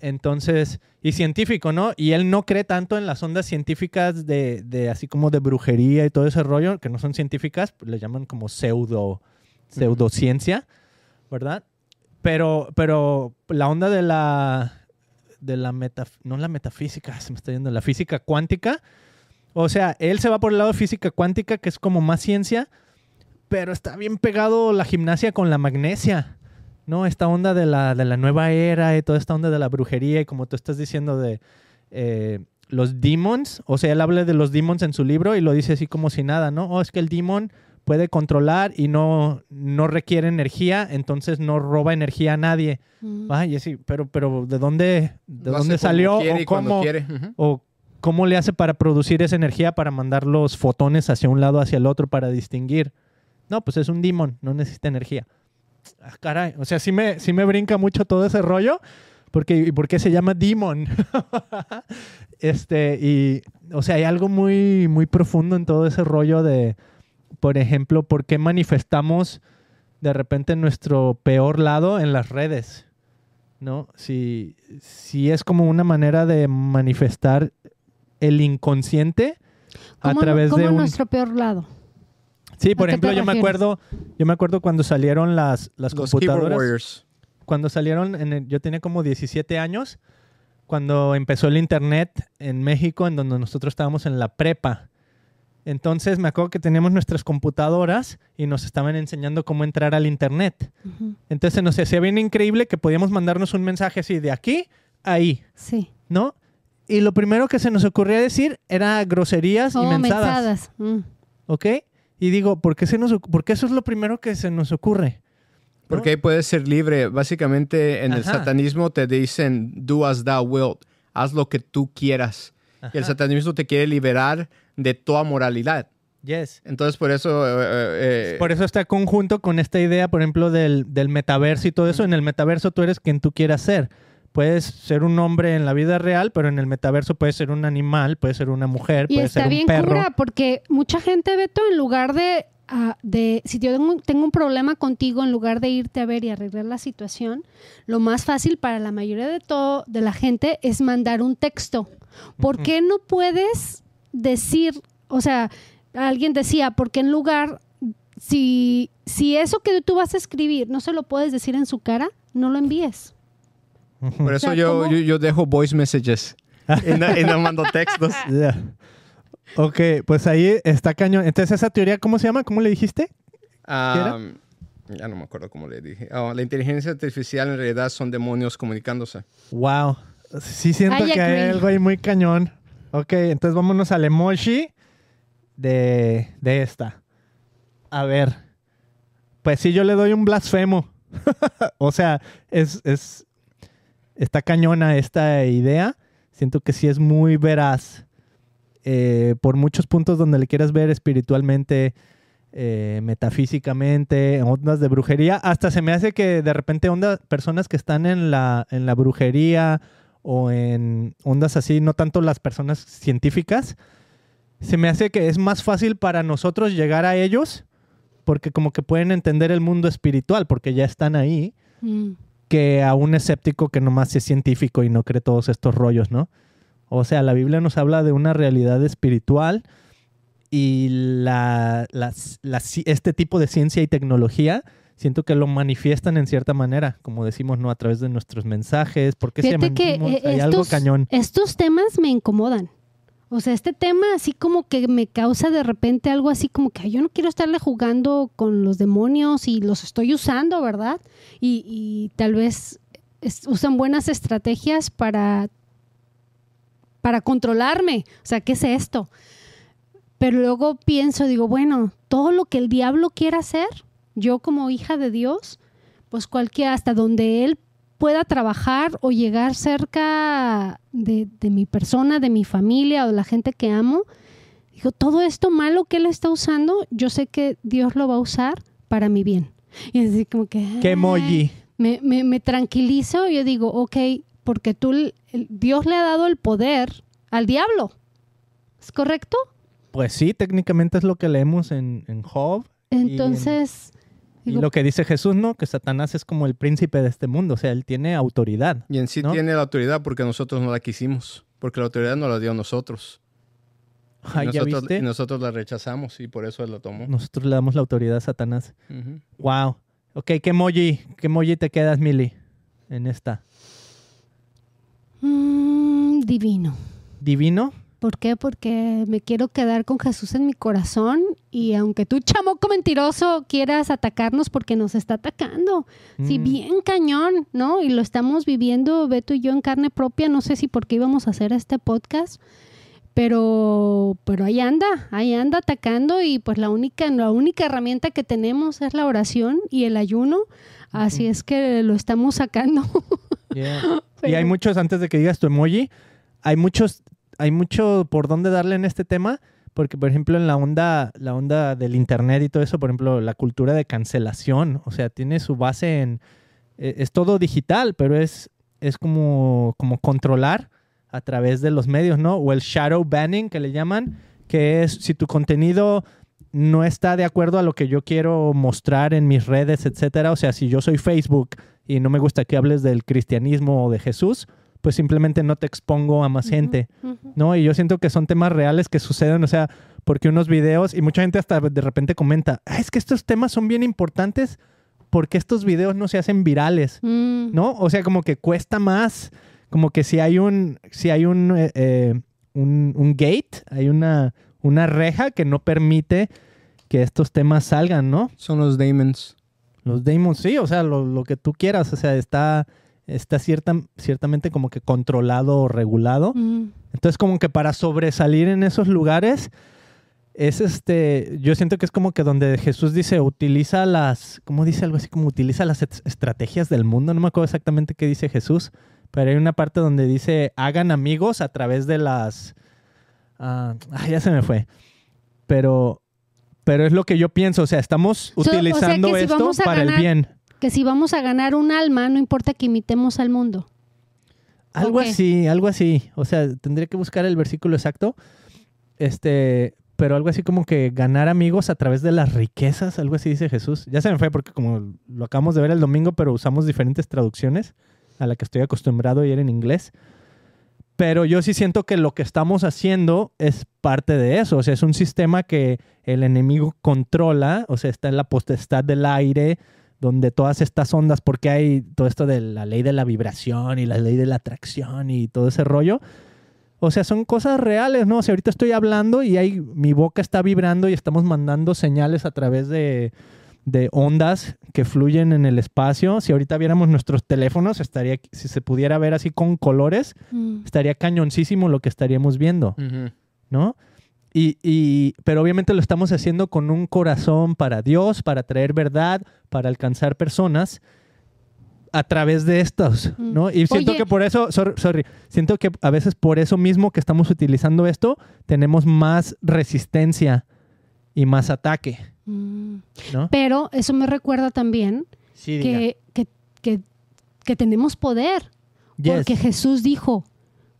Entonces, y científico, ¿no? Y él no cree tanto en las ondas científicas de, así como de brujería y todo ese rollo, que no son científicas, le llaman como pseudo, pseudociencia, ¿verdad? Pero, pero la onda de la, de la no la metafísica, se me está yendo, la física cuántica, o sea, él se va por el lado de física cuántica, que es como más ciencia, pero está bien pegado la gimnasia con la magnesia no, esta onda de la, de la nueva era y toda esta onda de la brujería y como tú estás diciendo de eh, los demons, o sea, él habla de los demons en su libro y lo dice así como si nada, ¿no? o oh, es que el demon puede controlar y no, no requiere energía, entonces no roba energía a nadie. Mm. Ay, ah, sí pero, pero ¿de dónde, de dónde salió? O cómo, o cómo, le hace para producir esa energía para mandar los fotones hacia un lado, hacia el otro, para distinguir? No, pues es un demon, no necesita energía ah, caray, o sea, sí me, me brinca mucho todo ese rollo, porque, ¿y por qué se llama Demon? este, y, o sea, hay algo muy, muy profundo en todo ese rollo de, por ejemplo, por qué manifestamos de repente nuestro peor lado en las redes, ¿no? Si, si es como una manera de manifestar el inconsciente a través de nuestro peor lado? Sí, por ejemplo, yo me acuerdo, yo me acuerdo cuando salieron las, las computadoras. Cuando salieron, yo tenía como 17 años, cuando empezó el internet en México, en donde nosotros estábamos en la prepa. Entonces me acuerdo que teníamos nuestras computadoras y nos estaban enseñando cómo entrar al internet. Entonces, Entonces nos hacía bien increíble que podíamos mandarnos un mensaje así de aquí a ahí. Sí. ¿no? Y lo primero que se nos ocurría decir era groserías y oh, mensadas, mm. ¿ok? Y digo, ¿por qué, se nos, porque eso es lo primero que se nos ocurre? Porque ahí puedes ser libre. Básicamente en el satanismo te dicen, do as thou wilt, haz lo que tú quieras. Y el satanismo te quiere liberar de toda moralidad. Yes. Entonces, por eso. Eh, eh, eh, por eso está conjunto con esta idea, por ejemplo, del, del metaverso y todo eso. En el metaverso tú eres quien tú quieras ser puedes ser un hombre en la vida real, pero en el metaverso puedes ser un animal, puedes ser una mujer, puedes ser un perro. Y está bien cura, porque mucha gente, Beto, en lugar de, ah, de si yo tengo, un problema contigo, en lugar de irte a ver y arreglar la situación, lo más fácil para la mayoría de todo, de la gente, es mandar un texto. ¿Por qué no puedes decir, o sea, alguien decía, porque en lugar, si, si eso que tú vas a escribir no se lo puedes decir en su cara, no lo envíes. Por eso yo, yo, dejo voice messages y no, mando textos. Ok, pues ahí está cañón. Entonces, esa teoría, ¿cómo se llama? ¿Cómo le dijiste? Ah, ya no me acuerdo cómo le dije. Ah, la inteligencia artificial en realidad son demonios comunicándose. Wow. Sí siento que hay algo ahí muy cañón. Ok, entonces vámonos al emoji de, de esta. A ver. Pues sí, yo le doy un blasfemo. o sea, es, es, está cañona esta idea. Siento que sí es muy veraz eh, por muchos puntos donde le quieras ver espiritualmente, metafísicamente, eh, metafísicamente, ondas de brujería. Hasta se me hace que de repente ondas, personas que están en la, en la brujería o en ondas así, no tanto las personas científicas, se me hace que es más fácil para nosotros llegar a ellos porque como que pueden entender el mundo espiritual porque ya están ahí. Mm que a un escéptico que nomás es científico y no cree todos estos rollos, ¿no? O sea, la Biblia nos habla de una realidad espiritual y la, este tipo de ciencia y tecnología siento que lo manifiestan en cierta manera, como decimos, ¿no? A través de nuestros mensajes, porque siempre se que, eh, Hay algo cañón. Estos temas me incomodan. O sea, este tema así como que me causa de repente algo así como que yo no quiero estarle jugando con los demonios y los estoy usando, ¿verdad? Y, tal vez usan buenas estrategias para, para controlarme. O sea, ¿qué es esto? Pero luego pienso, digo, bueno, todo lo que el diablo quiera hacer, yo como hija de Dios, pues cualquiera, hasta donde él pueda trabajar o llegar cerca de, mi persona, de mi familia o de la gente que amo. Digo, todo esto malo que Él está usando, yo sé que Dios lo va a usar para mi bien. Y así como que... ¡Qué emoji! Me, me, me tranquilizo yo digo, ok, porque tú, Dios le ha dado el poder al diablo. ¿Es correcto? Pues sí, técnicamente es lo que leemos en Job. Entonces, y lo que dice Jesús, ¿no? Que Satanás es como el príncipe de este mundo, o sea, él tiene autoridad. Y en sí tiene la autoridad porque nosotros no la quisimos, porque la autoridad no la dio nosotros. y nosotros, la rechazamos y por eso él la tomó. Nosotros le damos la autoridad a Satanás. Wow. Ok, ¿qué emoji, ¿qué emoji te quedas, Mili, en esta? Mm, divino. ¿Divino? ¿Por qué? Porque me quiero quedar con Jesús en mi corazón y aunque tú, chamoco mentiroso, quieras atacarnos porque nos está atacando. Sí, mm. bien cañón, ¿no? Y lo estamos viviendo Beto y yo en carne propia. No sé si por qué íbamos a hacer este podcast pero pero ahí anda, ahí anda atacando y pues la única la única herramienta que tenemos es la oración y el ayuno, así es que lo estamos sacando. Y hay muchos antes de que digas tu emoji, hay muchos hay mucho por dónde darle en este tema, porque por ejemplo en la onda, la onda del internet y todo eso, por ejemplo, la cultura de cancelación, o sea, tiene su base en e, es todo digital, pero es es como como controlar a través de los medios, ¿no? O el shadow banning que le llaman, que es si tu contenido no está de acuerdo a lo que yo quiero mostrar en mis redes, etcétera, o sea, si yo soy Facebook y no me gusta que hables del cristianismo o de Jesús, pues simplemente no te expongo a más gente, ¿no? Y yo siento que son temas reales que suceden, o sea, porque unos videos, y mucha gente hasta de repente comenta, ah, es que estos temas son bien importantes porque estos videos no se hacen virales, mm. ¿no? O sea, como que cuesta más, como que si hay un, si hay eh, eh, un, un, gate, hay una, una reja que no permite que estos temas salgan, ¿no? Son los daemons. Los demons, sí, o sea, lo, lo que tú quieras, o sea, está está cierta, ciertamente como que controlado o regulado. Mm. Entonces, como que para sobresalir en esos lugares, es este, yo siento que es como que donde Jesús dice, utiliza las, ¿cómo dice algo así? Como utiliza las estrategias del mundo, no me acuerdo exactamente qué dice Jesús, pero hay una parte donde dice, hagan amigos a través de las... ah, ya se me fue. Pero pero es lo que yo pienso, o sea, estamos utilizando esto para el bien que si vamos a ganar un alma, no importa que imitemos al mundo. Algo así, algo así. O sea, tendría que buscar el versículo exacto. Este, pero algo así como que ganar amigos a través de las riquezas, algo así dice Jesús. Ya se me fue porque como lo acabamos de ver el domingo, pero usamos diferentes traducciones a la que estoy acostumbrado a ir en inglés. Pero yo sí siento que lo que estamos haciendo es parte de eso. O sea, es un sistema que el enemigo controla, o sea, está en la potestad del aire, donde todas estas ondas, porque hay todo esto de la ley de la vibración y la ley de la atracción y todo ese rollo. O sea, son cosas reales, ¿no? O ahorita estoy hablando y hay mi boca está vibrando y estamos mandando señales a través de, ondas que fluyen en el espacio. Si ahorita viéramos nuestros teléfonos, estaría, si se pudiera ver así con colores, mm. estaría cañoncísimo lo que estaríamos viendo, ¿no? Y, y, pero obviamente lo estamos haciendo con un corazón para Dios, para traer verdad, para alcanzar personas a través de estos, mm. ¿no? Y siento que por eso, sorry, siento que a veces por eso mismo que estamos utilizando esto, tenemos más resistencia y más ataque. Mm. ¿no? Pero eso me recuerda también que, que, que, tenemos poder. Porque Jesús dijo,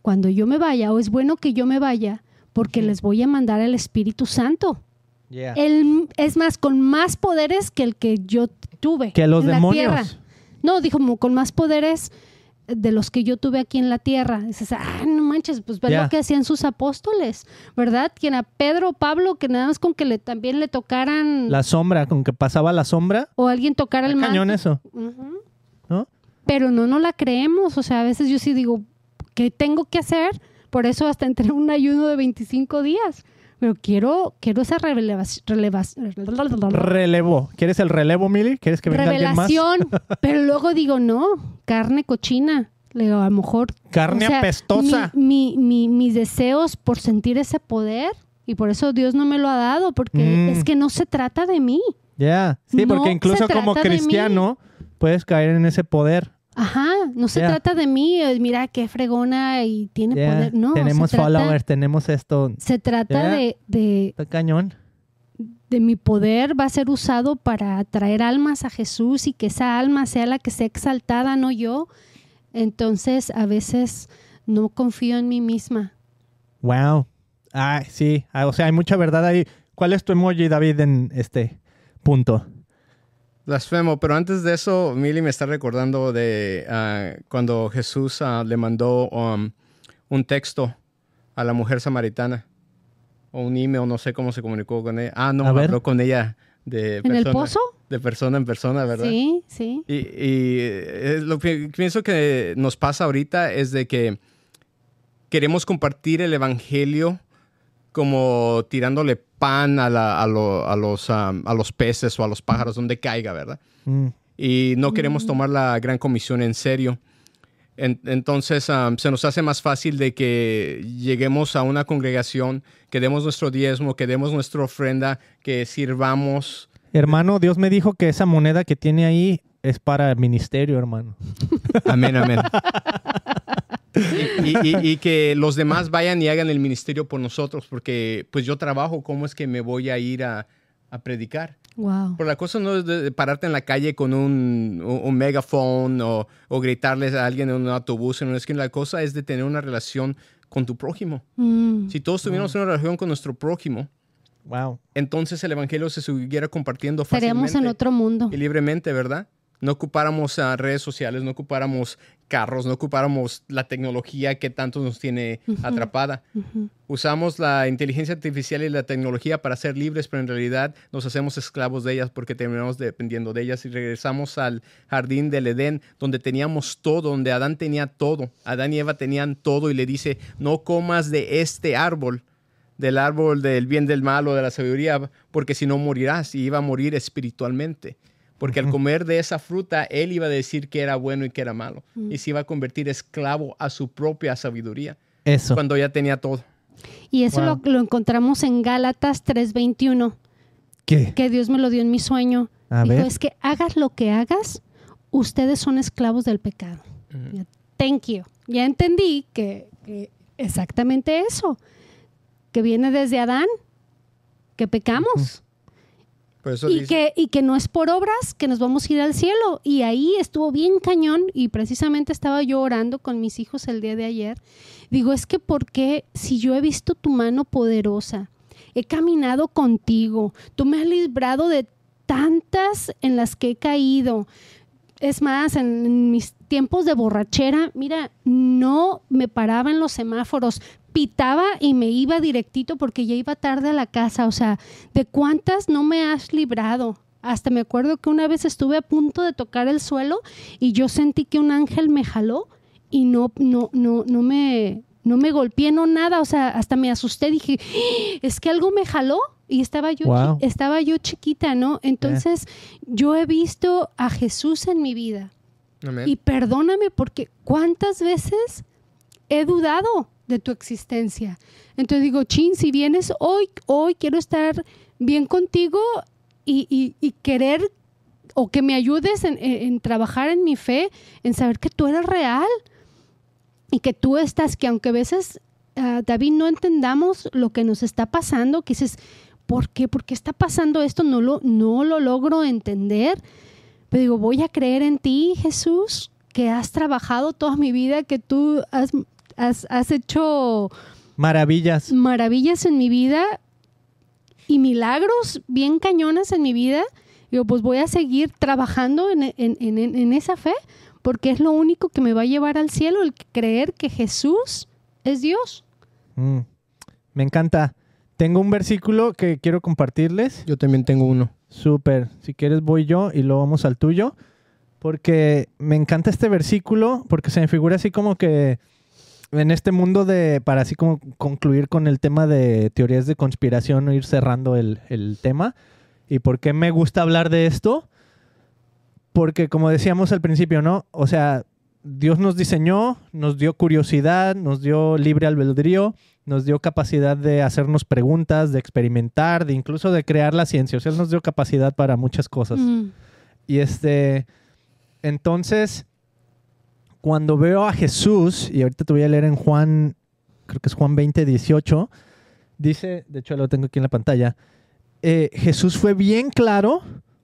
cuando yo me vaya, o es bueno que yo me vaya, porque les voy a mandar el Espíritu Santo. Él es más, con más poderes que el que yo tuve. Que los en demonios. La tierra. No, dijo, con más poderes de los que yo tuve aquí en la tierra. Dices, ah, no manches, pues ve lo que hacían sus apóstoles, ¿verdad? Quien a Pedro, Pablo, que nada más con que le, también le tocaran... La sombra, con que pasaba la sombra. O alguien tocara el cañón eso. ¿No? Pero no, no la creemos. O sea, a veces yo sí digo, ¿qué tengo que hacer? por eso hasta entré en un ayuno de 25 días. Pero quiero, quiero esa relevación. relevo. ¿Quieres el relevo, Mili? ¿Quieres que venga alguien más? pero luego digo, no, carne cochina. Le digo, a lo mejor. Carne o sea, apestosa. Mi, mis deseos por sentir ese poder, y por eso Dios no me lo ha dado, porque mm. es que no se trata de mí. Ya, sí, porque incluso como cristiano puedes caer en ese poder Ajá, no se trata de mí, eh, mira qué fregona y tiene poder. No, tenemos followers, tenemos esto. Se trata de, de. Está cañón. De mi poder va a ser usado para atraer almas a Jesús y que esa alma sea la que sea exaltada, no yo. Entonces, a veces no confío en mí misma. Wow. Ah, sí. Ah, o sea, hay mucha verdad ahí. ¿Cuál es tu emoji, David, en este punto? Blasfemo, pero antes de eso, Mili me está recordando de ah, cuando Jesús ah, le mandó um, un texto a la mujer samaritana, o un email, no sé cómo se comunicó con ella. Ah, no, habló con ella de persona, ¿En De persona en persona, ¿verdad? Sí, sí. y, eh, lo que pienso que nos pasa ahorita es de que queremos compartir el Evangelio como tirándole pan a, a, los, a los peces o a los pájaros donde caiga, ¿verdad? Mm. Y no queremos mm. tomar la gran comisión en serio. entonces se nos hace más fácil de que lleguemos a una congregación, que demos nuestro diezmo, que demos nuestra ofrenda, que sirvamos. Hermano, Dios me dijo que esa moneda que tiene ahí es para el ministerio, hermano. Amén, amén. Y, que los demás vayan y hagan el ministerio por nosotros, porque pues yo trabajo, ¿cómo es que me voy a ir a, predicar? Wow. Pero pues, la cosa no es de pararte en la calle con un, un o, gritarles a alguien en un autobús, en es que La cosa es de tener una relación con tu prójimo. Mm. Si todos tuviéramos una relación con nuestro prójimo, wow. entonces el evangelio se siguiera compartiendo fácilmente. Estaríamos en otro mundo. Y libremente, ¿verdad? No ocupáramos ah, redes sociales, no ocupáramos carros, no ocupáramos la tecnología que tanto nos tiene atrapada. Usamos la inteligencia artificial y la tecnología para ser libres, pero en realidad nos hacemos esclavos de ellas porque terminamos dependiendo de ellas y regresamos al jardín del Edén, donde teníamos todo, donde Adán tenía todo. Adán y Eva tenían todo y le dice, no comas de este árbol del árbol del bien, del mal o de la sabiduría, porque si no morirás y iba a morir espiritualmente porque al comer de esa fruta él iba a decir que era bueno y que era malo, y se iba a convertir esclavo a su propia sabiduría, eso. cuando ya tenía todo. Y eso lo, encontramos en Gálatas 3:21. ¿Qué? Que Dios me lo dio en mi sueño. es que hagas lo que hagas, ustedes son esclavos del pecado. Thank you. Ya entendí que exactamente eso, que viene desde Adán, que pecamos y, que, y que no es por obras que nos vamos a ir al cielo. Y ahí estuvo bien cañón y precisamente estaba yo orando con mis hijos el día de ayer. Digo, es que porque si yo he visto tu mano poderosa, he caminado contigo, tú me has librado de tantas en las que he caído. Es más, en, en mis tiempos de borrachera, mira, no me paraba en los semáforos, pitaba y me iba directito porque ya iba tarde a la casa. O sea, ¿de cuántas no me has librado? Hasta me acuerdo que una vez estuve a punto de tocar el suelo y yo sentí que un ángel me jaló y no, no, no, no me, no me golpeé, no nada. O sea, hasta me asusté, dije, ¡Ah! es que algo me jaló. Y estaba yo, estaba yo chiquita, ¿no? Entonces, eh. yo he visto a Jesús en mi vida. Y perdóname porque cuántas veces he dudado de tu existencia. Entonces digo, chin, si vienes hoy, hoy quiero estar bien contigo y, querer o que me ayudes en, trabajar en mi fe, en saber que tú eres real y que tú estás, que aunque a veces, ah, David, no entendamos lo que nos está pasando, que dices, ¿por qué? ¿Por qué está pasando esto? No lo, no lo logro entender, pero digo, voy a creer en ti, Jesús, que has trabajado toda mi vida, que tú has has, hecho... Maravillas. Maravillas en mi vida y milagros bien cañones en mi vida. Yo pues voy a seguir trabajando en, esa fe porque es lo único que me va a llevar al cielo, el creer que Jesús es Dios. Mm. me encanta. Tengo un versículo que quiero compartirles. Yo también tengo uno. Súper. Si quieres voy yo y luego vamos al tuyo. Porque me encanta este versículo porque se me figura así como que en este mundo de, para así como concluir con el tema de teorías de conspiración, o ir cerrando el, el tema. ¿Y por qué me gusta hablar de esto? Porque como decíamos al principio, ¿no? O sea, Dios nos diseñó, nos dio curiosidad, nos dio libre albedrío, nos dio capacidad de hacernos preguntas, de experimentar, de incluso de crear la ciencia. O sea, nos dio capacidad para muchas cosas. Mm. Y este, entonces, cuando veo a Jesús, y ahorita te voy a leer en Juan, creo que es Juan 20, 18, dice, de hecho lo tengo aquí en la pantalla, eh, Jesús fue bien claro,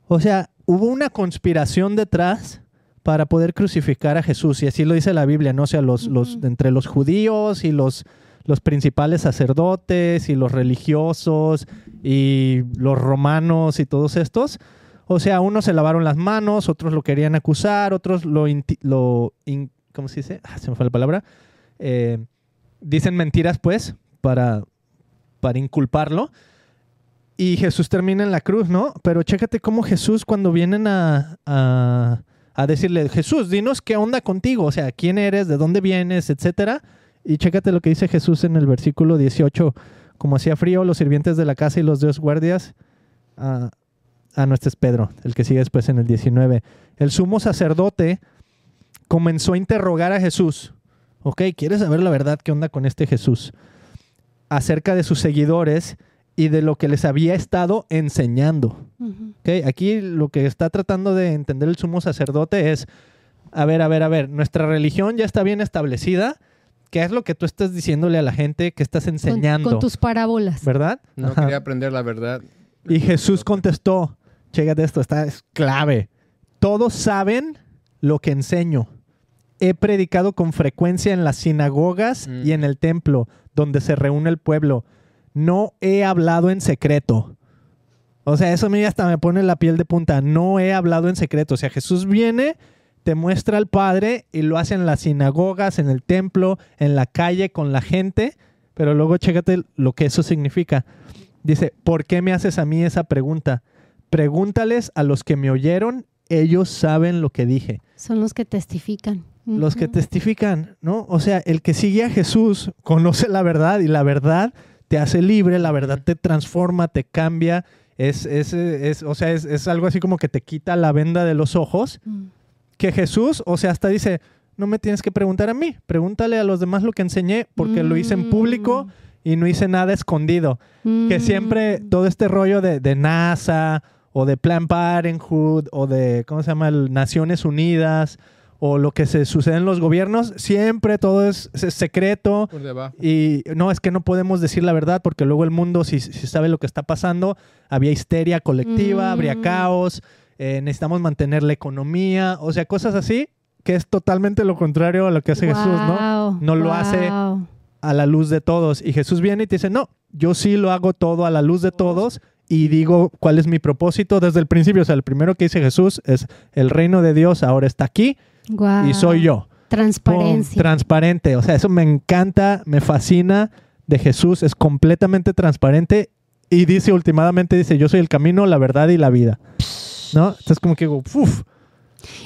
o sea, hubo una conspiración detrás para poder crucificar a Jesús, y así lo dice la Biblia, ¿no? sea, los, los, entre los judíos y los, los principales sacerdotes y los religiosos y los romanos y todos estos, o sea, unos se lavaron las manos, otros lo querían acusar, otros lo... lo ¿Cómo se dice? Ah, se me fue la palabra. Eh, dicen mentiras, pues, para, para inculparlo. Y Jesús termina en la cruz, ¿no? Pero chécate cómo Jesús, cuando vienen a, decirle, Jesús, dinos qué onda contigo, o sea, quién eres, de dónde vienes, etcétera. Y chécate lo que dice Jesús en el versículo 18. Como hacía frío, los sirvientes de la casa y los dos guardias ah, Ah, no, este es Pedro, el que sigue después en el 19. El sumo sacerdote comenzó a interrogar a Jesús. Ok, ¿quieres saber la verdad qué onda con este Jesús? Acerca de sus seguidores y de lo que les había estado enseñando. aquí lo que está tratando de entender el sumo sacerdote es, a ver, a ver, a ver, nuestra religión ya está bien establecida. ¿Qué es lo que tú estás diciéndole a la gente que estás enseñando? Con, tus parábolas. ¿Verdad? No quería aprender la verdad. Y Jesús contestó, Chécate esto, es clave. Todos saben lo que enseño. He predicado con frecuencia en las sinagogas y mm. en el templo, donde se reúne el pueblo. No he hablado en secreto. O sea, eso a mí hasta me pone la piel de punta. No he hablado en secreto. O sea, Jesús viene, te muestra al Padre y lo hace en las sinagogas, en el templo, en la calle, con la gente. Pero luego chégate lo que eso significa. Dice, ¿por qué me haces a mí esa pregunta? pregúntales a los que me oyeron, ellos saben lo que dije. Son los que testifican. Los que testifican, ¿no? O sea, el que sigue a Jesús conoce la verdad y la verdad te hace libre, la verdad te transforma, te cambia, es, o sea, es, algo así como que te quita la venda de los ojos, mm. que Jesús, o sea, hasta dice, no me tienes que preguntar a mí, pregúntale a los demás lo que enseñé, porque lo hice en público mm. y no hice nada escondido, que siempre mm. todo este rollo de NASA o de Plan Parenthood o de, ¿cómo se llama?, Naciones Unidas o lo que se sucede en los gobiernos, siempre todo es, secreto. Y no, es que no podemos decir la verdad porque luego el mundo, si, sabe lo que está pasando, había histeria colectiva, mm. habría caos, eh, necesitamos mantener la economía, o sea, cosas así, que es totalmente lo contrario a lo que hace Jesús, ¿no? No lo hace a la luz de todos. Y Jesús viene y te dice, no, yo sí lo hago todo a la luz de todos y digo cuál es mi propósito desde el principio. O sea, el primero que dice Jesús es el reino de Dios ahora está aquí y soy yo. Transparencia. transparente. O sea, eso me encanta, me fascina de Jesús. Es completamente transparente y dice últimamente, dice, yo soy el camino, la verdad y la vida. ¿No? Entonces como que digo, uff.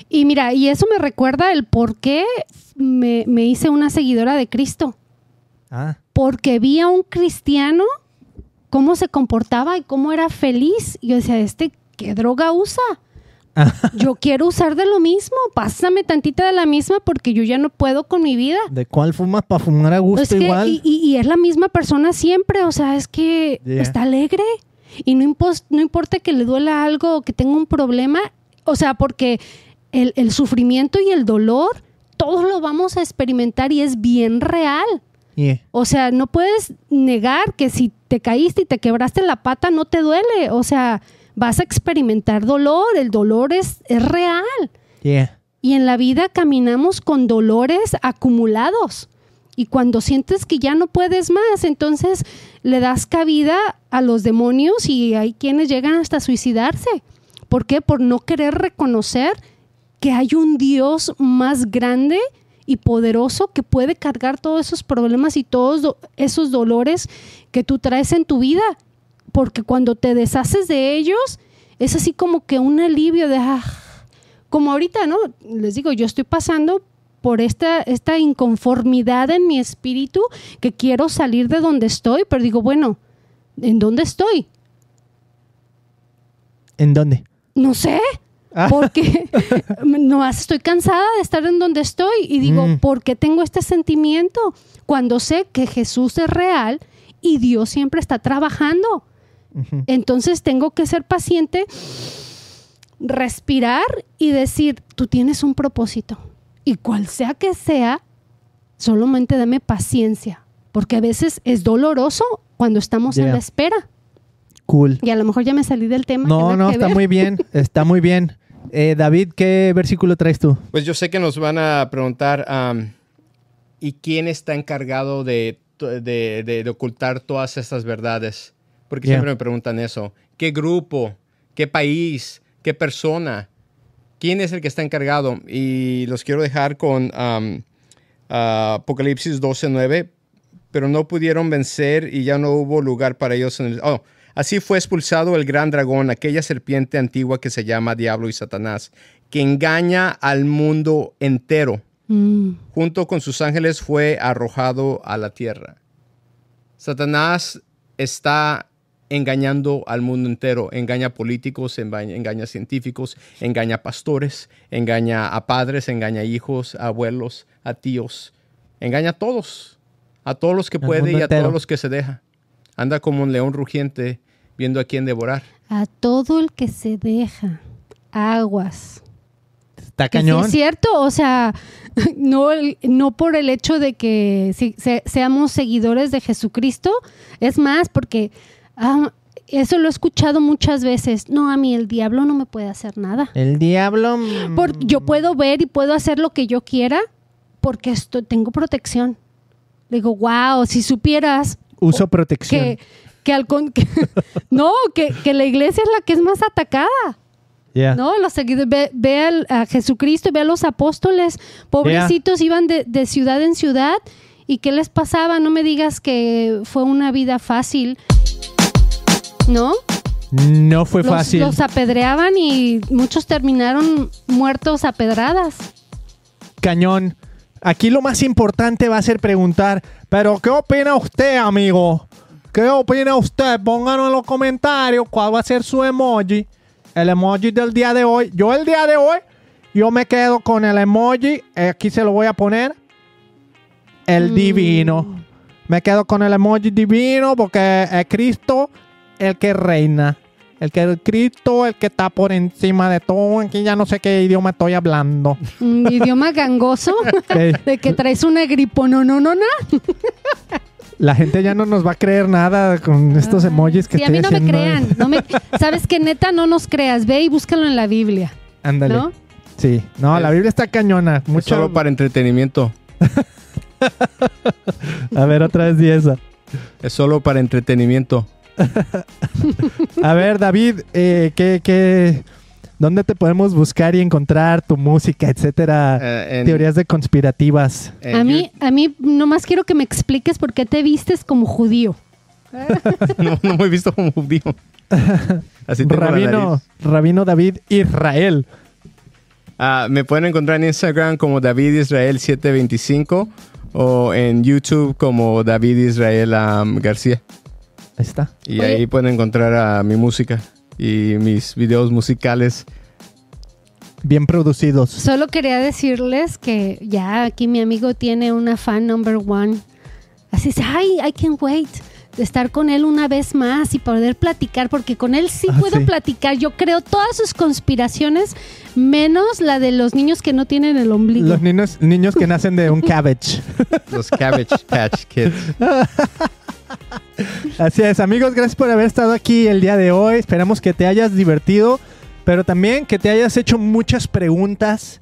Y mira, y eso me recuerda el por qué me, hice una seguidora de Cristo. Ah. Porque vi a un cristiano cómo se comportaba y cómo era feliz. Y yo decía, este, ¿qué droga usa? yo quiero usar de lo mismo, pásame tantita de la misma porque yo ya no puedo con mi vida. ¿De cuál fumas para fumar a gusto igual? Y, es la misma persona siempre, o sea, es que está alegre y no, importa que le duela algo o que tenga un problema, o sea, porque el sufrimiento y el dolor todos lo vamos a experimentar y es bien real. O sea, no puedes negar que si te caíste y te quebraste la pata no te duele. O sea, vas a experimentar dolor. El dolor es, es real. Y en la vida caminamos con dolores acumulados. Y cuando sientes que ya no puedes más, entonces le das cabida a los demonios y hay quienes llegan hasta suicidarse. ¿Por qué? Por no querer reconocer que hay un Dios más grande y poderoso que puede cargar todos esos problemas y todos esos dolores que tú traes en tu vida. Porque cuando te deshaces de ellos, es así como que un alivio de, ah, como ahorita, ¿no? Les digo, yo estoy pasando por esta, esta inconformidad en mi espíritu que quiero salir de donde estoy, pero digo, bueno, ¿en dónde estoy? ¿En dónde? No sé. Ah. porque no estoy cansada de estar en donde estoy y digo, mm. ¿por qué tengo este sentimiento? Cuando sé que Jesús es real y Dios siempre está trabajando. Entonces tengo que ser paciente, respirar y decir, tú tienes un propósito. Y cual sea que sea, solamente dame paciencia, porque a veces es doloroso cuando estamos en la espera. Cool. Y a lo mejor ya me salí del tema. No, no, está muy bien, está muy bien. Eh, David, ¿qué versículo traes tú? Pues yo sé que nos van a preguntar, ¿y quién está encargado de, ocultar todas estas verdades? Porque siempre me preguntan eso. ¿Qué grupo? ¿Qué país? ¿Qué persona? ¿Quién es el que está encargado? Y los quiero dejar con Apocalipsis 12.9, pero no pudieron vencer y ya no hubo lugar para ellos en el... Oh, Así fue expulsado el gran dragón, aquella serpiente antigua que se llama Diablo y Satanás, que engaña al mundo entero. Mm. Junto con sus ángeles fue arrojado a la tierra. Satanás está engañando al mundo entero. Engaña a políticos, engaña, a científicos, engaña a pastores, engaña a padres, engaña a hijos, a abuelos, a tíos. Engaña a todos, a todos los que puede y a todos los que se deja. Anda como un león rugiente viendo a quién devorar. A todo el que se deja. Aguas. Está cañón. es cierto, o sea, no, no por el hecho de que seamos seguidores de Jesucristo, es más, porque ah, eso lo he escuchado muchas veces. No, a mí el diablo no me puede hacer nada. El diablo. Por, mm, yo puedo ver y puedo hacer lo que yo quiera porque esto, tengo protección. Digo, wow, si supieras. Uso protección que no, que, la iglesia es la que es más atacada. No, los ve, a Jesucristo ve a los apóstoles, pobrecitos iban de, ciudad en ciudad y qué les pasaba, no me digas que fue una vida fácil, ¿no? No fue fácil. Los apedreaban y muchos terminaron muertos a pedradas. Cañón. Aquí lo más importante va a ser preguntar, pero ¿qué opina usted, amigo? ¿Qué opina usted? Pónganos en los comentarios cuál va a ser su emoji. El emoji del día de hoy. Yo el día de hoy, yo me quedo con el emoji. Aquí se lo voy a poner. El mm. divino. Me quedo con el emoji divino porque es Cristo el que reina. El que es Cristo, el que está por encima de todo. Aquí ya no sé qué idioma estoy hablando. ¿Un mm, idioma gangoso? ¿De que traes una no. La gente ya no nos va a creer nada con estos ah, emojis que sí, a mí no me crean. sabes que neta no nos creas. Ve y búscalo en la Biblia. Ándale. ¿no? Sí. No, la Biblia está cañona. solo para entretenimiento. a ver, otra vez di Es solo para entretenimiento. a ver, David, eh, qué, ¿Dónde te podemos buscar y encontrar tu música, etcétera? Eh, teorías de conspirativas. A mí, a mí nomás quiero que me expliques por qué te vistes como judío. no, no me he visto como judío. Así Rabino, Rabino David Israel. Ah, me pueden encontrar en Instagram como David Israel 725 o en YouTube como David Israel García. Ahí está. Y ahí pueden encontrar a mi música y mis videos musicales bien producidos. Solo quería decirles que ya aquí mi amigo tiene una fan number one. Así es, ay, I can't wait de estar con él una vez más y poder platicar, porque con él sí ah, puedo platicar. Yo creo todas sus conspiraciones, menos la de los niños que no tienen el ombligo. Los niños, niños que nacen de un cabbage. los cabbage patch kids. Así es, amigos, gracias por haber estado aquí el día de hoy. Esperamos que te hayas divertido, pero también que te hayas hecho muchas preguntas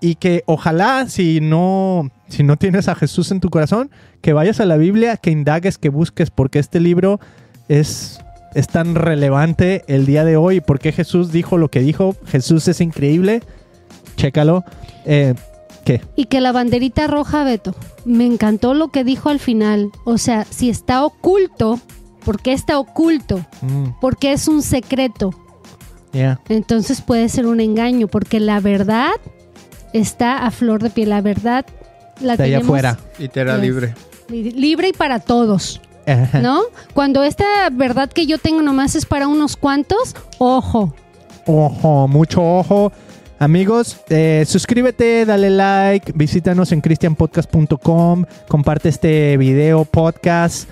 y que ojalá si no si no tienes a Jesús en tu corazón, que vayas a la Biblia, que indagues, que busques porque este libro es es tan relevante el día de hoy, porque Jesús dijo lo que dijo. Jesús es increíble. Chécalo. Eh, y que la banderita roja, Beto, me encantó lo que dijo al final. O sea, si está oculto, ¿por qué está oculto? Mm. Porque es un secreto. Entonces puede ser un engaño, porque la verdad está a flor de piel. La verdad la tenemos. Allá afuera. libre. Libre y para todos. ¿No? Cuando esta verdad que yo tengo nomás es para unos cuantos, ojo. Ojo, mucho ojo Amigos, eh, suscríbete, dale like, visítanos en christianpodcast.com, comparte este video, podcast,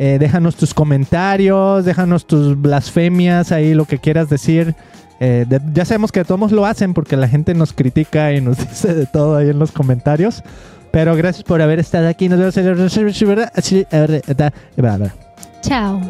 eh, déjanos tus comentarios, déjanos tus blasfemias, ahí lo que quieras decir. Eh, ya sabemos que todos lo hacen porque la gente nos critica y nos dice de todo ahí en los comentarios. Pero gracias por haber estado aquí. Nos vemos en el... Chao.